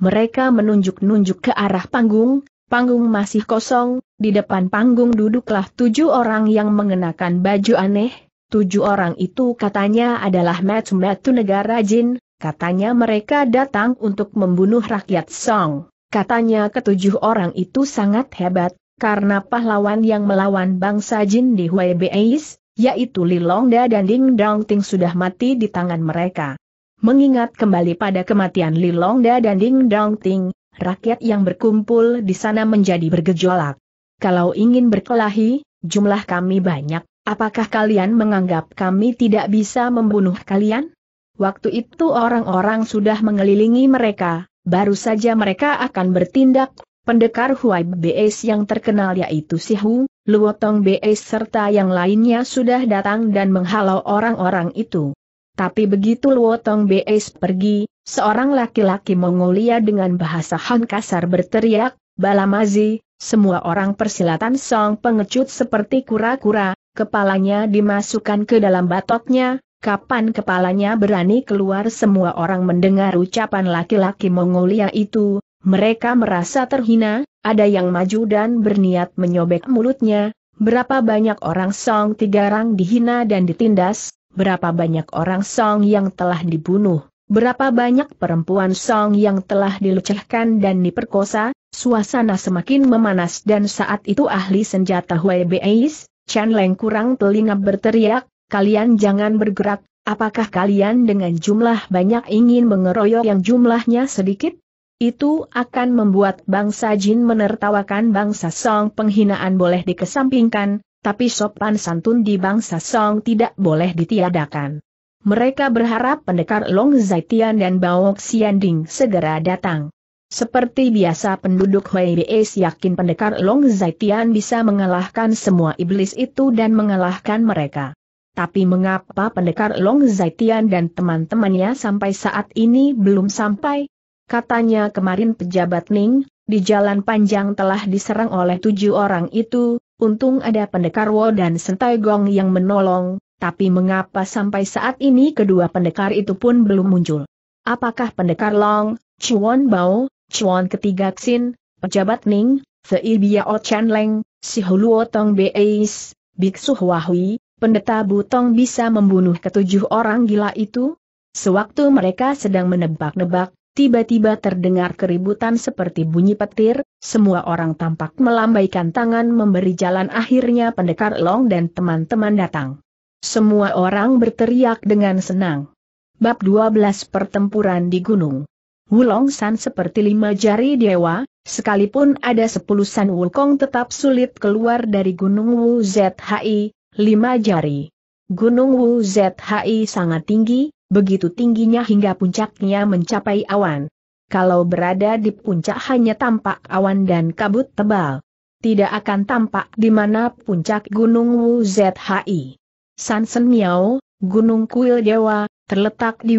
Mereka menunjuk-nunjuk ke arah panggung, panggung masih kosong, di depan panggung duduklah tujuh orang yang mengenakan baju aneh, tujuh orang itu katanya adalah metu-metu negara jin, katanya mereka datang untuk membunuh rakyat Song. Katanya ketujuh orang itu sangat hebat, karena pahlawan yang melawan bangsa jin di Huebeis, yaitu Lilongda dan Ding Dong Ting sudah mati di tangan mereka. Mengingat kembali pada kematian Lilongda dan Ding Dong Ting, rakyat yang berkumpul di sana menjadi bergejolak. Kalau ingin berkelahi, jumlah kami banyak, apakah kalian menganggap kami tidak bisa membunuh kalian? Waktu itu orang-orang sudah mengelilingi mereka, baru saja mereka akan bertindak. Pendekar Huai BS yang terkenal yaitu Si Hu, Luotong BS serta yang lainnya sudah datang dan menghalau orang-orang itu. Tapi begitu Luotong Beis pergi, seorang laki-laki Mongolia dengan bahasa Han kasar berteriak, Balamazi, semua orang persilatan Song pengecut seperti kura-kura, kepalanya dimasukkan ke dalam batoknya, kapan kepalanya berani keluar semua orang mendengar ucapan laki-laki Mongolia itu, mereka merasa terhina, ada yang maju dan berniat menyobek mulutnya, berapa banyak orang Song tiga orang dihina dan ditindas, berapa banyak orang Song yang telah dibunuh, berapa banyak perempuan Song yang telah dilecehkan dan diperkosa, suasana semakin memanas dan saat itu ahli senjata Hui Beis, Chan Leng kurang telinga berteriak, kalian jangan bergerak, apakah kalian dengan jumlah banyak ingin mengeroyok yang jumlahnya sedikit? Itu akan membuat bangsa Jin menertawakan bangsa Song penghinaan boleh dikesampingkan, tapi sopan santun di bangsa Song tidak boleh ditiadakan. Mereka berharap pendekar Long Zaitian dan Bao Xianding segera datang. Seperti biasa penduduk Huaibes yakin pendekar Long Zaitian bisa mengalahkan semua iblis itu dan mengalahkan mereka. Tapi mengapa pendekar Long Zaitian dan teman-temannya sampai saat ini belum sampai? Katanya kemarin pejabat Ning, di jalan panjang telah diserang oleh tujuh orang itu, Untung ada pendekar Wo dan Sentai Gong yang menolong, tapi mengapa sampai saat ini kedua pendekar itu pun belum muncul? Apakah pendekar Long, Chuan Bao, Chuan ketiga Xin, pejabat Ning, Fei Biao Chen Leng, Si Huluo Tong Beis, Biksu Huahui, pendeta Butong bisa membunuh ketujuh orang gila itu? Sewaktu mereka sedang menebak-nebak, Tiba-tiba terdengar keributan seperti bunyi petir, semua orang tampak melambaikan tangan memberi jalan akhirnya pendekar Long dan teman-teman datang. Semua orang berteriak dengan senang. Bab 12 Pertempuran di Gunung Wulong San seperti lima jari dewa, sekalipun ada sepuluh San Wulkong tetap sulit keluar dari Gunung Wu Zhi, lima jari. Gunung Wu Zhi sangat tinggi, Begitu tingginya hingga puncaknya mencapai awan. Kalau berada di puncak hanya tampak awan dan kabut tebal. Tidak akan tampak di mana puncak Gunung Wu Zhi. San Sen Miao, Gunung Kuil Dewa, terletak di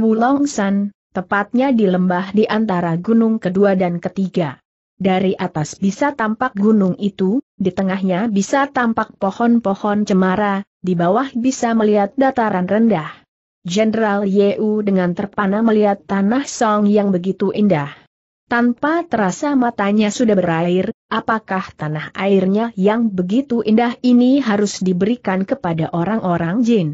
San, tepatnya di lembah di antara gunung kedua dan ketiga. Dari atas bisa tampak gunung itu, di tengahnya bisa tampak pohon-pohon cemara, di bawah bisa melihat dataran rendah. Jenderal Yeu dengan terpana melihat tanah song yang begitu indah. Tanpa terasa matanya sudah berair, apakah tanah airnya yang begitu indah ini harus diberikan kepada orang-orang jin?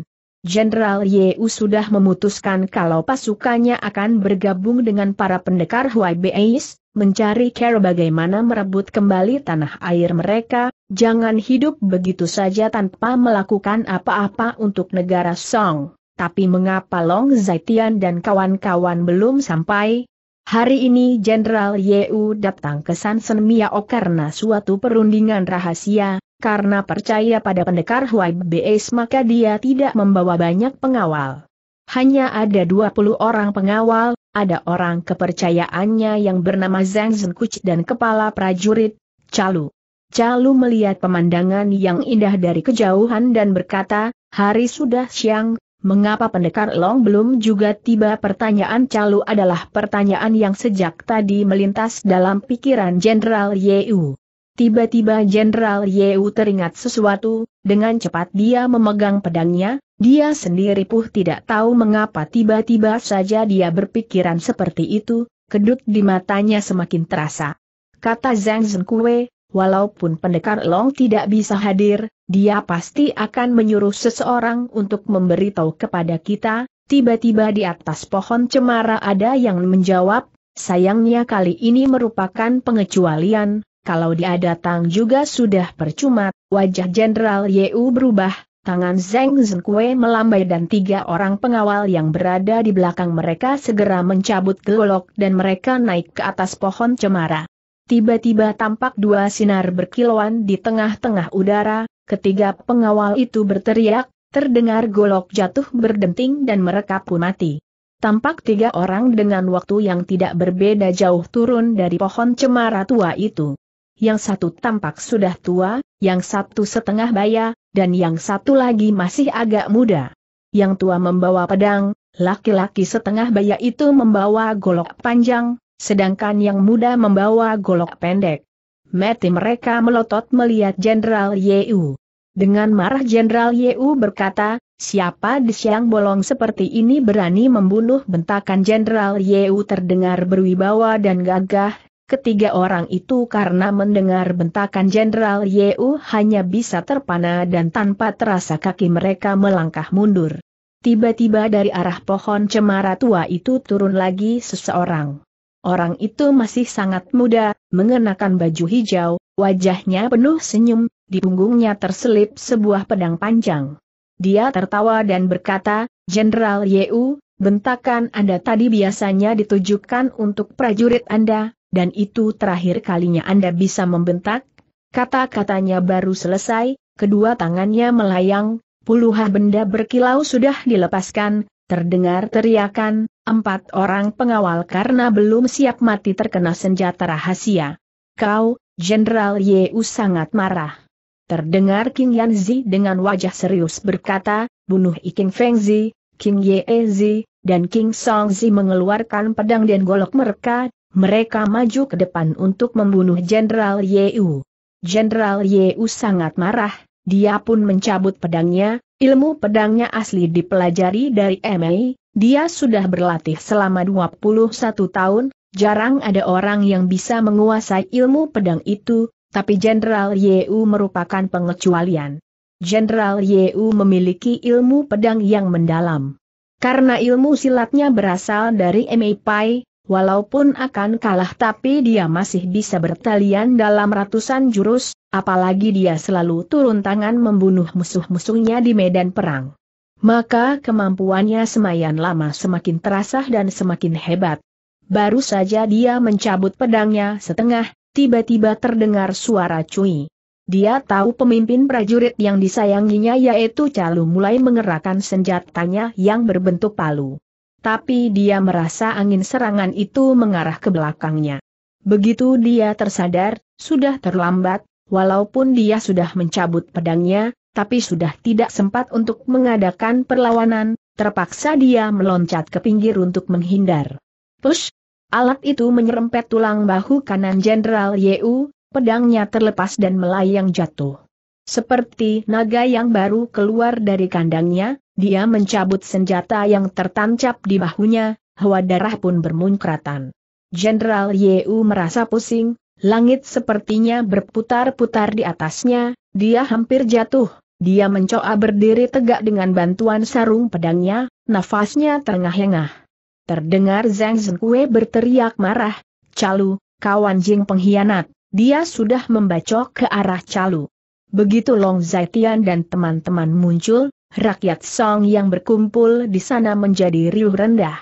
Jenderal Yeu sudah memutuskan kalau pasukannya akan bergabung dengan para pendekar Huai Beis, mencari cara bagaimana merebut kembali tanah air mereka, jangan hidup begitu saja tanpa melakukan apa-apa untuk negara Song tapi mengapa Long Zaitian dan kawan-kawan belum sampai? Hari ini Jenderal Yeu datang ke Sansen Miao karena suatu perundingan rahasia, karena percaya pada pendekar Huai Beis maka dia tidak membawa banyak pengawal. Hanya ada 20 orang pengawal, ada orang kepercayaannya yang bernama Zhang Zenkuch dan kepala prajurit, Calu. Calu melihat pemandangan yang indah dari kejauhan dan berkata, hari sudah siang, Mengapa pendekar Long belum juga tiba pertanyaan Calu adalah pertanyaan yang sejak tadi melintas dalam pikiran Jenderal Yeu. Tiba-tiba Jenderal Yeu teringat sesuatu, dengan cepat dia memegang pedangnya, dia sendiri pun tidak tahu mengapa tiba-tiba saja dia berpikiran seperti itu, kedut di matanya semakin terasa. Kata Zhang Zhenkue, walaupun pendekar Long tidak bisa hadir, dia pasti akan menyuruh seseorang untuk memberitahu kepada kita, tiba-tiba di atas pohon cemara ada yang menjawab, sayangnya kali ini merupakan pengecualian, kalau dia datang juga sudah percuma, wajah Jenderal Yeu berubah, tangan Zeng Zengkwe melambai dan tiga orang pengawal yang berada di belakang mereka segera mencabut gelok dan mereka naik ke atas pohon cemara. Tiba-tiba tampak dua sinar berkilauan di tengah-tengah udara, Ketiga pengawal itu berteriak, terdengar golok jatuh berdenting dan mereka pun mati. Tampak tiga orang dengan waktu yang tidak berbeda jauh turun dari pohon cemara tua itu. Yang satu tampak sudah tua, yang satu setengah baya, dan yang satu lagi masih agak muda. Yang tua membawa pedang, laki-laki setengah baya itu membawa golok panjang, sedangkan yang muda membawa golok pendek. Mati mereka melotot melihat Jenderal Yeu. Dengan marah Jenderal Yeu berkata, siapa di siang bolong seperti ini berani membunuh bentakan Jenderal Yeu terdengar berwibawa dan gagah, ketiga orang itu karena mendengar bentakan Jenderal Yeu hanya bisa terpana dan tanpa terasa kaki mereka melangkah mundur. Tiba-tiba dari arah pohon cemara tua itu turun lagi seseorang. Orang itu masih sangat muda, mengenakan baju hijau, wajahnya penuh senyum, di punggungnya terselip sebuah pedang panjang. Dia tertawa dan berkata, Jenderal Yeu, bentakan Anda tadi biasanya ditujukan untuk prajurit Anda, dan itu terakhir kalinya Anda bisa membentak. Kata-katanya baru selesai, kedua tangannya melayang, puluhan benda berkilau sudah dilepaskan, terdengar teriakan, Empat orang pengawal karena belum siap mati terkena senjata rahasia. Kau, Jenderal Yeu sangat marah. Terdengar King Yanzi dengan wajah serius berkata, bunuh Iking Fengzi, King Yeezi, e dan King Songzi mengeluarkan pedang dan golok mereka, mereka maju ke depan untuk membunuh Jenderal Yeu. Jenderal Yeu sangat marah, dia pun mencabut pedangnya, Ilmu pedangnya asli dipelajari dari Mei. dia sudah berlatih selama 21 tahun, jarang ada orang yang bisa menguasai ilmu pedang itu, tapi Jenderal Yeu merupakan pengecualian. Jenderal Yeu memiliki ilmu pedang yang mendalam. Karena ilmu silatnya berasal dari Mei Pai, Walaupun akan kalah tapi dia masih bisa bertalian dalam ratusan jurus, apalagi dia selalu turun tangan membunuh musuh-musuhnya di medan perang. Maka kemampuannya semayan lama semakin terasa dan semakin hebat. Baru saja dia mencabut pedangnya setengah, tiba-tiba terdengar suara cuy. Dia tahu pemimpin prajurit yang disayanginya yaitu Calu mulai mengerahkan senjatanya yang berbentuk palu tapi dia merasa angin serangan itu mengarah ke belakangnya. Begitu dia tersadar, sudah terlambat, walaupun dia sudah mencabut pedangnya, tapi sudah tidak sempat untuk mengadakan perlawanan, terpaksa dia meloncat ke pinggir untuk menghindar. Push! Alat itu menyerempet tulang bahu kanan Jenderal Yeu, pedangnya terlepas dan melayang jatuh. Seperti naga yang baru keluar dari kandangnya, dia mencabut senjata yang tertancap di bahunya, hawa darah pun bermunkratan. Jenderal Yeu merasa pusing, langit sepertinya berputar-putar di atasnya, dia hampir jatuh. Dia mencoba berdiri tegak dengan bantuan sarung pedangnya, nafasnya terengah-engah. Terdengar Zhang Zengkue berteriak marah, Calu, kawan Jing pengkhianat, dia sudah membacok ke arah Calu. Begitu Long Zaitian dan teman-teman muncul, Rakyat Song yang berkumpul di sana menjadi riuh rendah.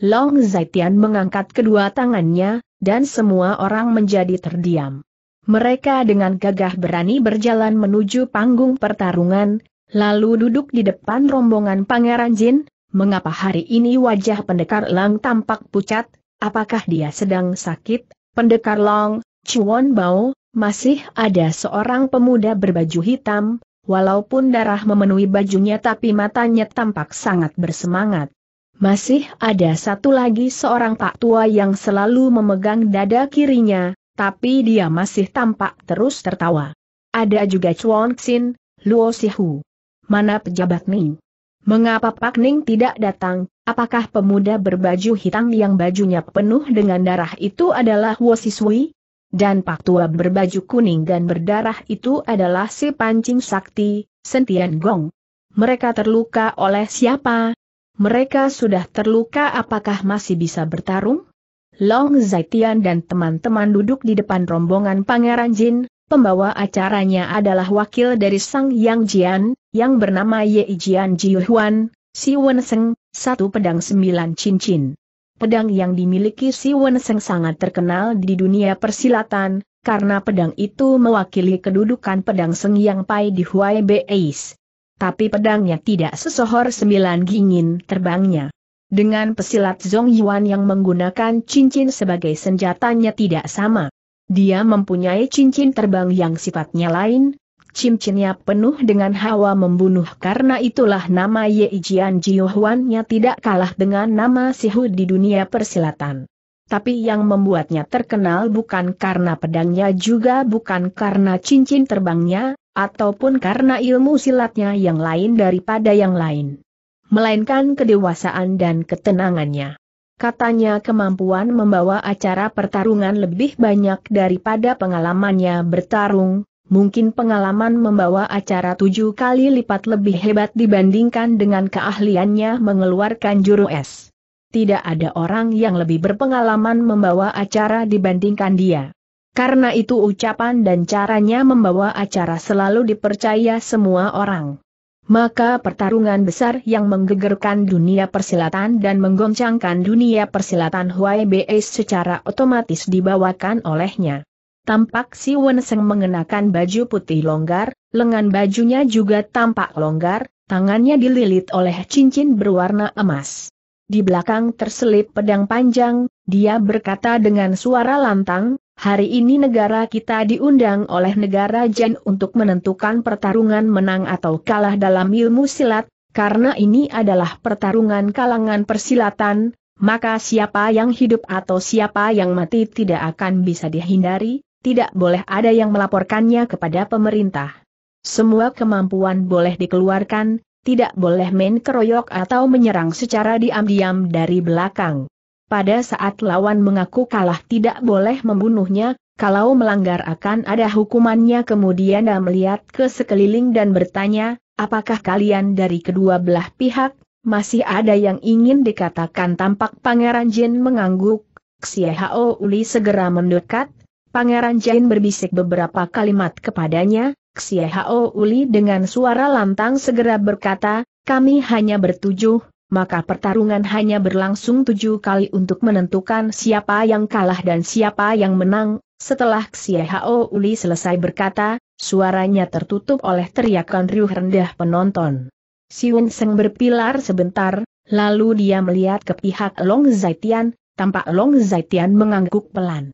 Long Zaitian mengangkat kedua tangannya, dan semua orang menjadi terdiam. Mereka dengan gagah berani berjalan menuju panggung pertarungan, lalu duduk di depan rombongan Pangeran Jin, mengapa hari ini wajah pendekar Long tampak pucat, apakah dia sedang sakit? Pendekar Long, Chuan Bao, masih ada seorang pemuda berbaju hitam, Walaupun darah memenuhi bajunya tapi matanya tampak sangat bersemangat. Masih ada satu lagi seorang pak tua yang selalu memegang dada kirinya, tapi dia masih tampak terus tertawa. Ada juga Chuan Xin, Luo Sihu. Mana pejabat Ning? Mengapa Pak Ning tidak datang? Apakah pemuda berbaju hitam yang bajunya penuh dengan darah itu adalah Wo Sisui? Dan Pak Tua berbaju kuning dan berdarah itu adalah si pancing sakti, Sentian Gong. Mereka terluka oleh siapa? Mereka sudah terluka apakah masih bisa bertarung? Long Zaitian dan teman-teman duduk di depan rombongan Pangeran Jin, pembawa acaranya adalah wakil dari Sang Yang Jian, yang bernama Ye Jian Ji Huan, Si Wen Seng, satu pedang sembilan cincin pedang yang dimiliki si Seng sangat terkenal di dunia persilatan, karena pedang itu mewakili kedudukan pedang Seng Yang Pai di Huai Beis. Tapi pedangnya tidak sesohor sembilan gingin terbangnya. Dengan pesilat Zhong Yuan yang menggunakan cincin sebagai senjatanya tidak sama. Dia mempunyai cincin terbang yang sifatnya lain, Cincinnya penuh dengan hawa membunuh karena itulah nama Ye Jian Jiuhuannya tidak kalah dengan nama Sihu di dunia persilatan. Tapi yang membuatnya terkenal bukan karena pedangnya juga bukan karena cincin terbangnya, ataupun karena ilmu silatnya yang lain daripada yang lain. Melainkan kedewasaan dan ketenangannya. Katanya kemampuan membawa acara pertarungan lebih banyak daripada pengalamannya bertarung, mungkin pengalaman membawa acara tujuh kali lipat lebih hebat dibandingkan dengan keahliannya mengeluarkan juru es. Tidak ada orang yang lebih berpengalaman membawa acara dibandingkan dia. Karena itu ucapan dan caranya membawa acara selalu dipercaya semua orang. Maka pertarungan besar yang menggegerkan dunia persilatan dan menggoncangkan dunia persilatan Huai Bei secara otomatis dibawakan olehnya. Tampak si Wenseng mengenakan baju putih longgar, lengan bajunya juga tampak longgar, tangannya dililit oleh cincin berwarna emas. Di belakang terselip pedang panjang, dia berkata dengan suara lantang, hari ini negara kita diundang oleh negara Jen untuk menentukan pertarungan menang atau kalah dalam ilmu silat, karena ini adalah pertarungan kalangan persilatan, maka siapa yang hidup atau siapa yang mati tidak akan bisa dihindari, tidak boleh ada yang melaporkannya kepada pemerintah. Semua kemampuan boleh dikeluarkan, tidak boleh main keroyok atau menyerang secara diam-diam dari belakang. Pada saat lawan mengaku kalah tidak boleh membunuhnya, kalau melanggar akan ada hukumannya kemudian dia melihat ke sekeliling dan bertanya, apakah kalian dari kedua belah pihak, masih ada yang ingin dikatakan tampak Pangeran Jin mengangguk, Xiehao Uli segera mendekat, Pangeran Jin berbisik beberapa kalimat kepadanya, Xie Hao Uli dengan suara lantang segera berkata, kami hanya bertujuh, maka pertarungan hanya berlangsung tujuh kali untuk menentukan siapa yang kalah dan siapa yang menang. Setelah Xie Hao Uli selesai berkata, suaranya tertutup oleh teriakan riuh rendah penonton. Wen Seng berpilar sebentar, lalu dia melihat ke pihak Long Zaitian, tampak Long Zaitian mengangguk pelan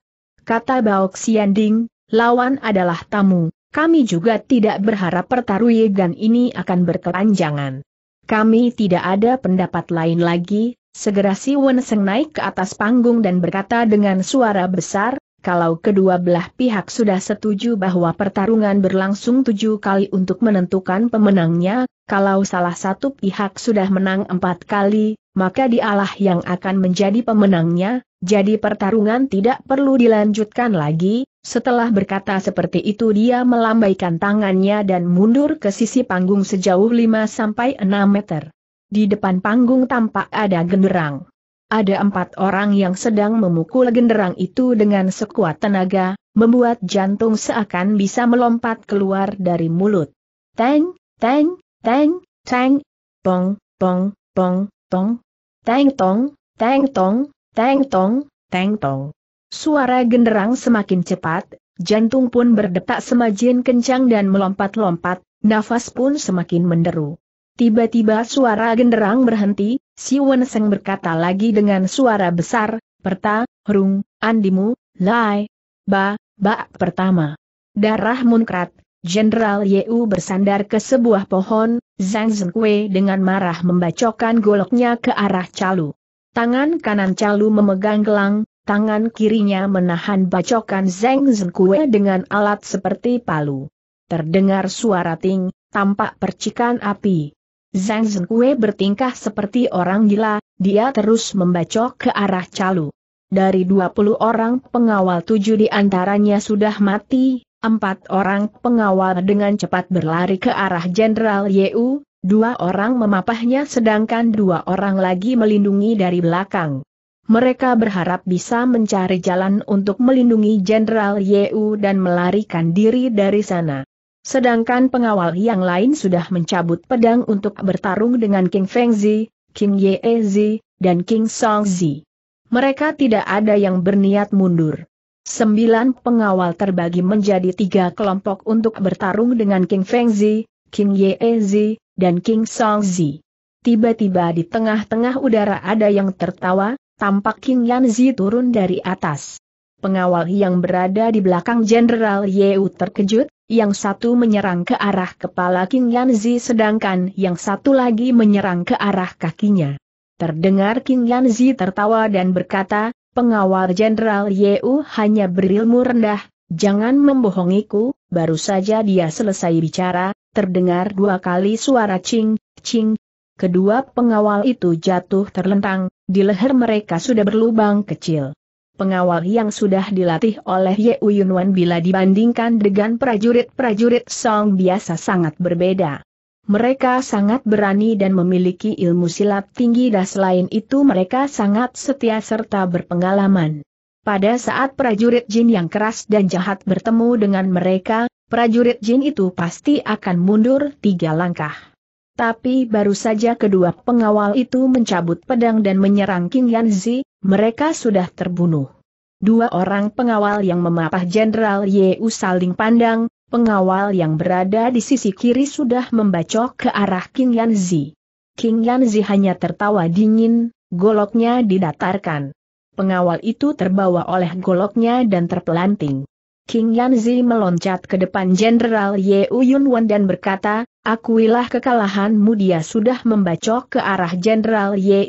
kata Baok Xianding, lawan adalah tamu, kami juga tidak berharap pertarungan ini akan berkepanjangan. Kami tidak ada pendapat lain lagi, segera si Wen naik ke atas panggung dan berkata dengan suara besar, kalau kedua belah pihak sudah setuju bahwa pertarungan berlangsung tujuh kali untuk menentukan pemenangnya, kalau salah satu pihak sudah menang empat kali, maka dialah yang akan menjadi pemenangnya, jadi pertarungan tidak perlu dilanjutkan lagi, setelah berkata seperti itu dia melambaikan tangannya dan mundur ke sisi panggung sejauh 5-6 meter. Di depan panggung tampak ada genderang ada empat orang yang sedang memukul genderang itu dengan sekuat tenaga, membuat jantung seakan bisa melompat keluar dari mulut. Teng, teng, teng, teng, tong, tong, tong, tong, teng tong, teng tong, teng tong, teng tong. Suara genderang semakin cepat, jantung pun berdetak semakin kencang dan melompat-lompat, nafas pun semakin menderu. Tiba-tiba suara genderang berhenti, Si Wenseng berkata lagi dengan suara besar, Perta, Rung, Andimu, Lai, Ba, Ba pertama. Darah munkrat, Jenderal Yeu bersandar ke sebuah pohon, Zhang Zengkwe dengan marah membacokkan goloknya ke arah Calu. Tangan kanan Calu memegang gelang, tangan kirinya menahan bacokan Zhang Zengkwe dengan alat seperti palu. Terdengar suara ting, tampak percikan api. Zhang Zhenhui bertingkah seperti orang gila, dia terus membacok ke arah Calu. Dari 20 orang pengawal tujuh di antaranya sudah mati, empat orang pengawal dengan cepat berlari ke arah Jenderal Yeu, dua orang memapahnya sedangkan dua orang lagi melindungi dari belakang. Mereka berharap bisa mencari jalan untuk melindungi Jenderal Yeu dan melarikan diri dari sana. Sedangkan pengawal yang lain sudah mencabut pedang untuk bertarung dengan King Fengzi, King Ye dan King Songzi. Mereka tidak ada yang berniat mundur. Sembilan pengawal terbagi menjadi tiga kelompok untuk bertarung dengan King Fengzi, King Ye dan King Songzi. Tiba-tiba di tengah-tengah udara ada yang tertawa, tampak King Yan Zi turun dari atas. Pengawal yang berada di belakang Jenderal Yeu terkejut, yang satu menyerang ke arah kepala King Yanzi sedangkan yang satu lagi menyerang ke arah kakinya. Terdengar King Yanzi tertawa dan berkata, pengawal Jenderal Yeu hanya berilmu rendah, jangan membohongiku, baru saja dia selesai bicara, terdengar dua kali suara cing, cing. Kedua pengawal itu jatuh terlentang, di leher mereka sudah berlubang kecil pengawal yang sudah dilatih oleh Ye Uyunwan bila dibandingkan dengan prajurit-prajurit Song biasa sangat berbeda. Mereka sangat berani dan memiliki ilmu silat tinggi dan selain itu mereka sangat setia serta berpengalaman. Pada saat prajurit jin yang keras dan jahat bertemu dengan mereka, prajurit jin itu pasti akan mundur tiga langkah. Tapi baru saja kedua pengawal itu mencabut pedang dan menyerang King Yanzi, mereka sudah terbunuh. Dua orang pengawal yang memapah Jenderal Yeu saling pandang, pengawal yang berada di sisi kiri sudah membacok ke arah King Yanzi. King Yanzi hanya tertawa dingin, goloknya didatarkan. Pengawal itu terbawa oleh goloknya dan terpelanting. King Yanzi meloncat ke depan Jenderal Ye Yunwan dan berkata, Akuilah kekalahanmu dia sudah membacok ke arah Jenderal Ye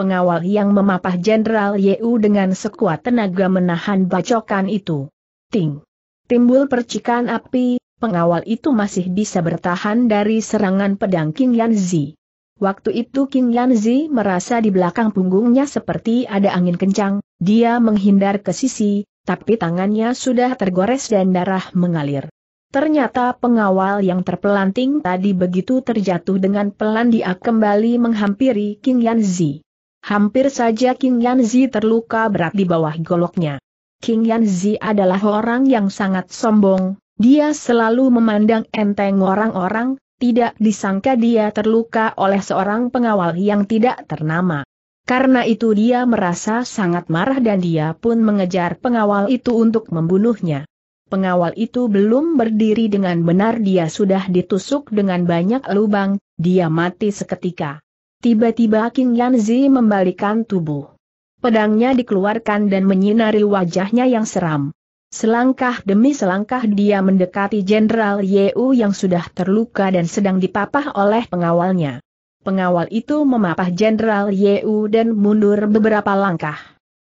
pengawal yang memapah Jenderal YU dengan sekuat tenaga menahan bacokan itu. Ting! Timbul percikan api, pengawal itu masih bisa bertahan dari serangan pedang King Yanzi. Waktu itu King Yanzi merasa di belakang punggungnya seperti ada angin kencang, dia menghindar ke sisi, tapi tangannya sudah tergores dan darah mengalir. Ternyata pengawal yang terpelanting tadi begitu terjatuh dengan pelan dia kembali menghampiri King Yanzi. Hampir saja King Yanzi terluka berat di bawah goloknya. King Yanzi adalah orang yang sangat sombong, dia selalu memandang enteng orang-orang, tidak disangka dia terluka oleh seorang pengawal yang tidak ternama. Karena itu dia merasa sangat marah dan dia pun mengejar pengawal itu untuk membunuhnya. Pengawal itu belum berdiri dengan benar dia sudah ditusuk dengan banyak lubang, dia mati seketika. Tiba-tiba King Yanzi membalikan tubuh. Pedangnya dikeluarkan dan menyinari wajahnya yang seram. Selangkah demi selangkah dia mendekati Jenderal Yeu yang sudah terluka dan sedang dipapah oleh pengawalnya. Pengawal itu memapah Jenderal Yeu dan mundur beberapa langkah.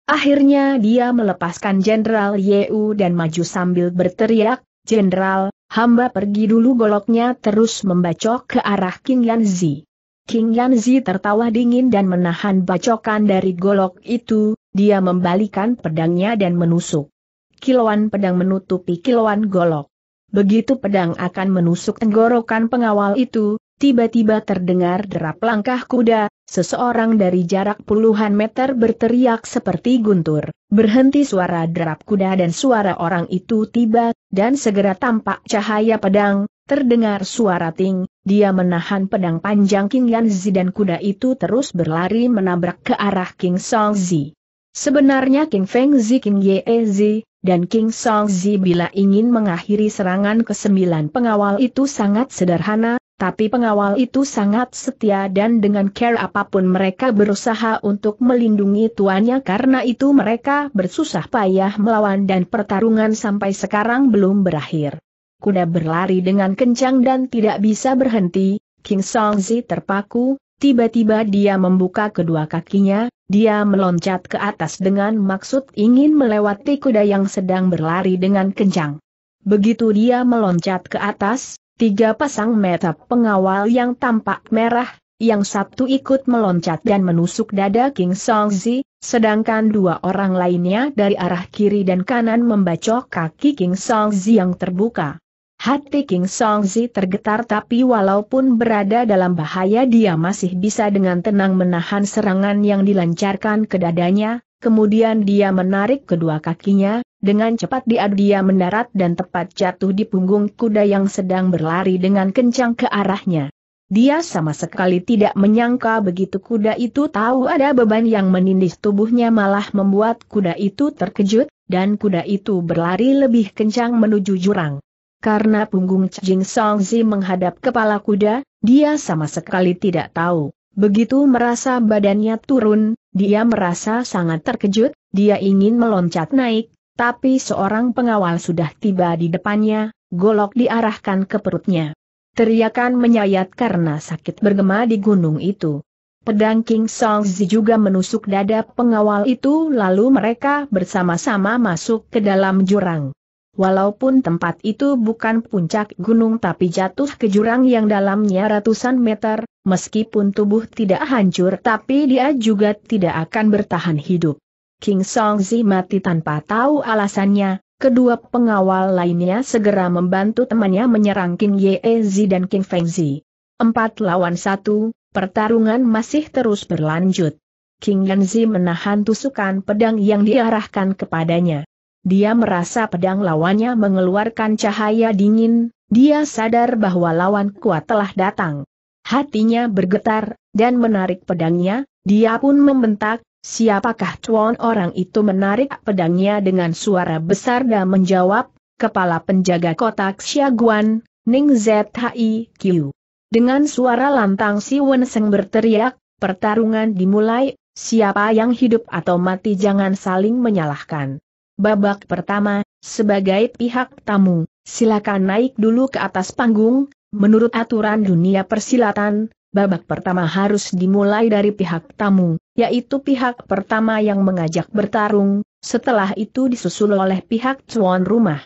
Akhirnya dia melepaskan Jenderal Yeu dan maju sambil berteriak, Jenderal, hamba pergi dulu goloknya terus membacok ke arah King Yanzi. King Yanzi tertawa dingin dan menahan bacokan dari golok itu, dia membalikan pedangnya dan menusuk. Kiloan pedang menutupi kiloan golok. Begitu pedang akan menusuk tenggorokan pengawal itu, tiba-tiba terdengar derap langkah kuda, seseorang dari jarak puluhan meter berteriak seperti guntur. Berhenti suara derap kuda dan suara orang itu tiba, dan segera tampak cahaya pedang, Terdengar suara ting, dia menahan pedang panjang King Yanzi dan kuda itu terus berlari menabrak ke arah King Songzi. Sebenarnya King Fengzi King Yeezi, dan King Songzi bila ingin mengakhiri serangan ke sembilan pengawal itu sangat sederhana, tapi pengawal itu sangat setia dan dengan care apapun mereka berusaha untuk melindungi tuannya karena itu mereka bersusah payah melawan dan pertarungan sampai sekarang belum berakhir kuda berlari dengan kencang dan tidak bisa berhenti, King Songzi terpaku, tiba-tiba dia membuka kedua kakinya, dia meloncat ke atas dengan maksud ingin melewati kuda yang sedang berlari dengan kencang. Begitu dia meloncat ke atas, tiga pasang mata pengawal yang tampak merah, yang satu ikut meloncat dan menusuk dada King Songzi, sedangkan dua orang lainnya dari arah kiri dan kanan membacok kaki King Songzi yang terbuka. Hati King Songzi tergetar tapi walaupun berada dalam bahaya dia masih bisa dengan tenang menahan serangan yang dilancarkan ke dadanya, kemudian dia menarik kedua kakinya, dengan cepat dia dia mendarat dan tepat jatuh di punggung kuda yang sedang berlari dengan kencang ke arahnya. Dia sama sekali tidak menyangka begitu kuda itu tahu ada beban yang menindih tubuhnya malah membuat kuda itu terkejut, dan kuda itu berlari lebih kencang menuju jurang karena punggung Jing Songzi menghadap kepala kuda, dia sama sekali tidak tahu. Begitu merasa badannya turun, dia merasa sangat terkejut, dia ingin meloncat naik, tapi seorang pengawal sudah tiba di depannya, golok diarahkan ke perutnya. Teriakan menyayat karena sakit bergema di gunung itu. Pedang King Songzi juga menusuk dada pengawal itu lalu mereka bersama-sama masuk ke dalam jurang. Walaupun tempat itu bukan puncak gunung tapi jatuh ke jurang yang dalamnya ratusan meter, meskipun tubuh tidak hancur tapi dia juga tidak akan bertahan hidup. King Songzi mati tanpa tahu alasannya, kedua pengawal lainnya segera membantu temannya menyerang King Yezi dan King Fengzi. Empat lawan satu, pertarungan masih terus berlanjut. King Yanzi menahan tusukan pedang yang diarahkan kepadanya. Dia merasa pedang lawannya mengeluarkan cahaya dingin, dia sadar bahwa lawan kuat telah datang. Hatinya bergetar, dan menarik pedangnya, dia pun membentak, siapakah cuan orang itu menarik pedangnya dengan suara besar dan menjawab, kepala penjaga kotak Xiaguan, Ning ZHIQ. Dengan suara lantang si Wenseng berteriak, pertarungan dimulai, siapa yang hidup atau mati jangan saling menyalahkan babak pertama, sebagai pihak tamu, silakan naik dulu ke atas panggung, menurut aturan dunia persilatan, babak pertama harus dimulai dari pihak tamu, yaitu pihak pertama yang mengajak bertarung, setelah itu disusul oleh pihak tuan rumah.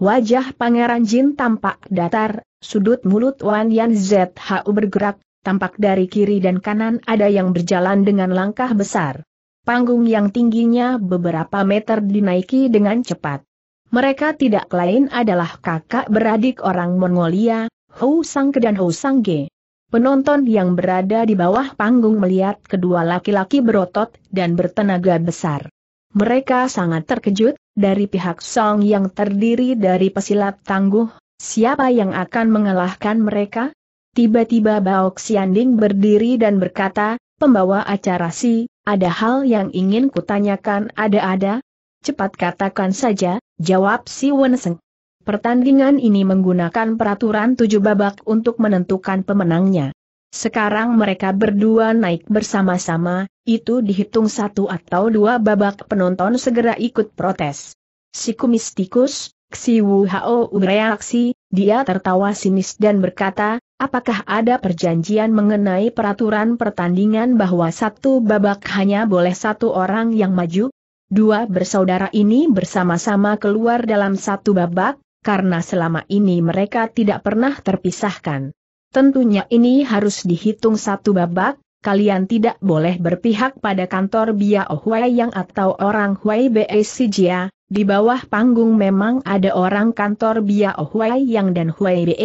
Wajah Pangeran Jin tampak datar, sudut mulut Wan Yan ZHU bergerak, tampak dari kiri dan kanan ada yang berjalan dengan langkah besar panggung yang tingginya beberapa meter dinaiki dengan cepat. Mereka tidak lain adalah kakak beradik orang Mongolia, Hou Sangke dan Hou Sangge. Penonton yang berada di bawah panggung melihat kedua laki-laki berotot dan bertenaga besar. Mereka sangat terkejut, dari pihak Song yang terdiri dari pesilat tangguh, siapa yang akan mengalahkan mereka? Tiba-tiba Bao Xianding berdiri dan berkata, pembawa acara si, ada hal yang ingin kutanyakan ada-ada? Cepat katakan saja, jawab si Wenseng. Pertandingan ini menggunakan peraturan tujuh babak untuk menentukan pemenangnya. Sekarang mereka berdua naik bersama-sama, itu dihitung satu atau dua babak penonton segera ikut protes. Si kumis tikus, Wu Hao bereaksi, dia tertawa sinis dan berkata, Apakah ada perjanjian mengenai peraturan pertandingan bahwa satu babak hanya boleh satu orang yang maju? Dua bersaudara ini bersama-sama keluar dalam satu babak, karena selama ini mereka tidak pernah terpisahkan. Tentunya ini harus dihitung satu babak, kalian tidak boleh berpihak pada kantor biaya Huai yang atau orang Huai Be di bawah panggung memang ada orang kantor biaya Huai yang dan Huai Be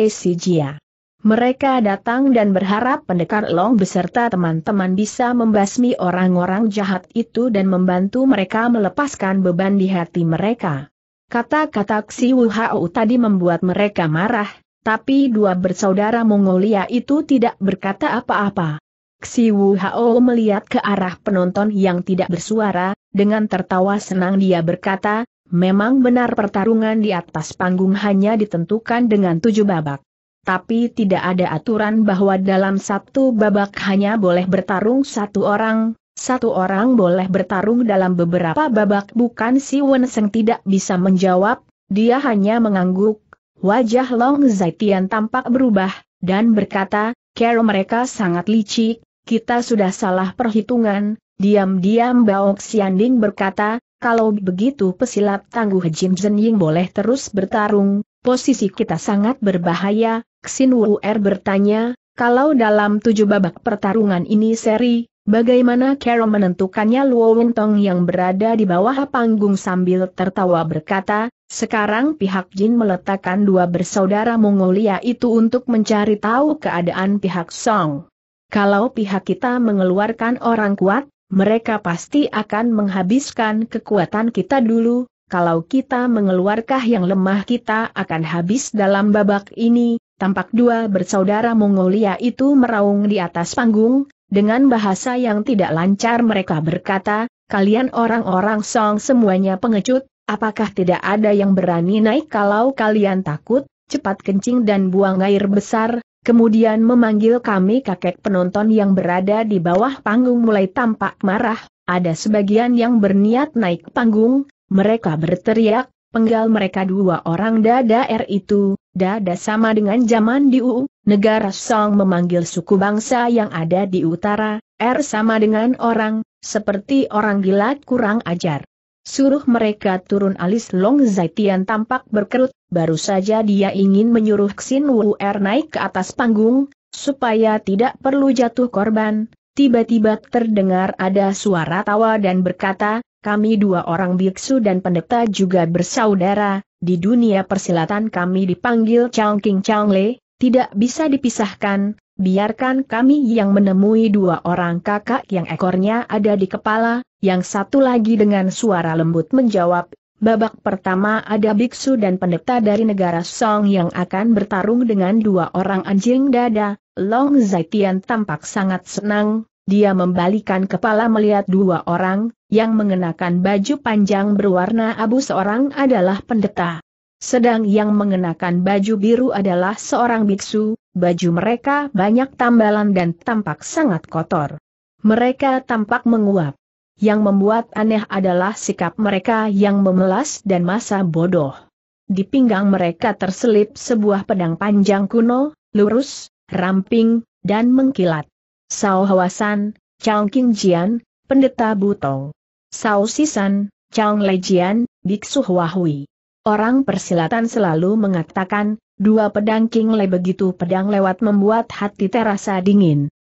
mereka datang dan berharap pendekar Long beserta teman-teman bisa membasmi orang-orang jahat itu dan membantu mereka melepaskan beban di hati mereka. Kata-kata Xi Wuhao tadi membuat mereka marah, tapi dua bersaudara Mongolia itu tidak berkata apa-apa. Xi Wuhao melihat ke arah penonton yang tidak bersuara, dengan tertawa senang dia berkata, memang benar pertarungan di atas panggung hanya ditentukan dengan tujuh babak tapi tidak ada aturan bahwa dalam satu babak hanya boleh bertarung satu orang, satu orang boleh bertarung dalam beberapa babak bukan si Wen Seng tidak bisa menjawab, dia hanya mengangguk, wajah Long Zaitian tampak berubah, dan berkata, Kero mereka sangat licik, kita sudah salah perhitungan, diam-diam Bao Xianding berkata, kalau begitu pesilat tangguh Jin Zhen boleh terus bertarung, posisi kita sangat berbahaya, Xin Wu Er bertanya, kalau dalam tujuh babak pertarungan ini seri, bagaimana Carol menentukannya Luo Wentong yang berada di bawah panggung sambil tertawa berkata, sekarang pihak Jin meletakkan dua bersaudara Mongolia itu untuk mencari tahu keadaan pihak Song. Kalau pihak kita mengeluarkan orang kuat, mereka pasti akan menghabiskan kekuatan kita dulu, kalau kita mengeluarkan yang lemah kita akan habis dalam babak ini, tampak dua bersaudara Mongolia itu meraung di atas panggung, dengan bahasa yang tidak lancar mereka berkata, kalian orang-orang song semuanya pengecut, apakah tidak ada yang berani naik kalau kalian takut, cepat kencing dan buang air besar, kemudian memanggil kami kakek penonton yang berada di bawah panggung mulai tampak marah, ada sebagian yang berniat naik panggung, mereka berteriak, penggal mereka dua orang dada R itu, dada sama dengan zaman di UU, negara Song memanggil suku bangsa yang ada di utara, R er sama dengan orang, seperti orang gila kurang ajar. Suruh mereka turun alis Long Zaitian tampak berkerut, baru saja dia ingin menyuruh Xin Wu Er naik ke atas panggung, supaya tidak perlu jatuh korban, tiba-tiba terdengar ada suara tawa dan berkata, kami dua orang biksu dan pendeta juga bersaudara, di dunia persilatan kami dipanggil Chang King Chang Le, tidak bisa dipisahkan, biarkan kami yang menemui dua orang kakak yang ekornya ada di kepala, yang satu lagi dengan suara lembut menjawab, Babak pertama ada biksu dan pendeta dari negara Song yang akan bertarung dengan dua orang anjing dada. Long Zaitian tampak sangat senang, dia membalikan kepala melihat dua orang, yang mengenakan baju panjang berwarna abu seorang adalah pendeta. Sedang yang mengenakan baju biru adalah seorang biksu, baju mereka banyak tambalan dan tampak sangat kotor. Mereka tampak menguap. Yang membuat aneh adalah sikap mereka yang memelas dan masa bodoh. Di pinggang mereka terselip sebuah pedang panjang kuno, lurus, ramping, dan mengkilat. Sao Hawasan, Chang King Jian, Pendeta Butong. Sao Sisan, Chang Lejian, Biksu Huahui. Orang persilatan selalu mengatakan, dua pedang King Le begitu pedang lewat membuat hati terasa dingin.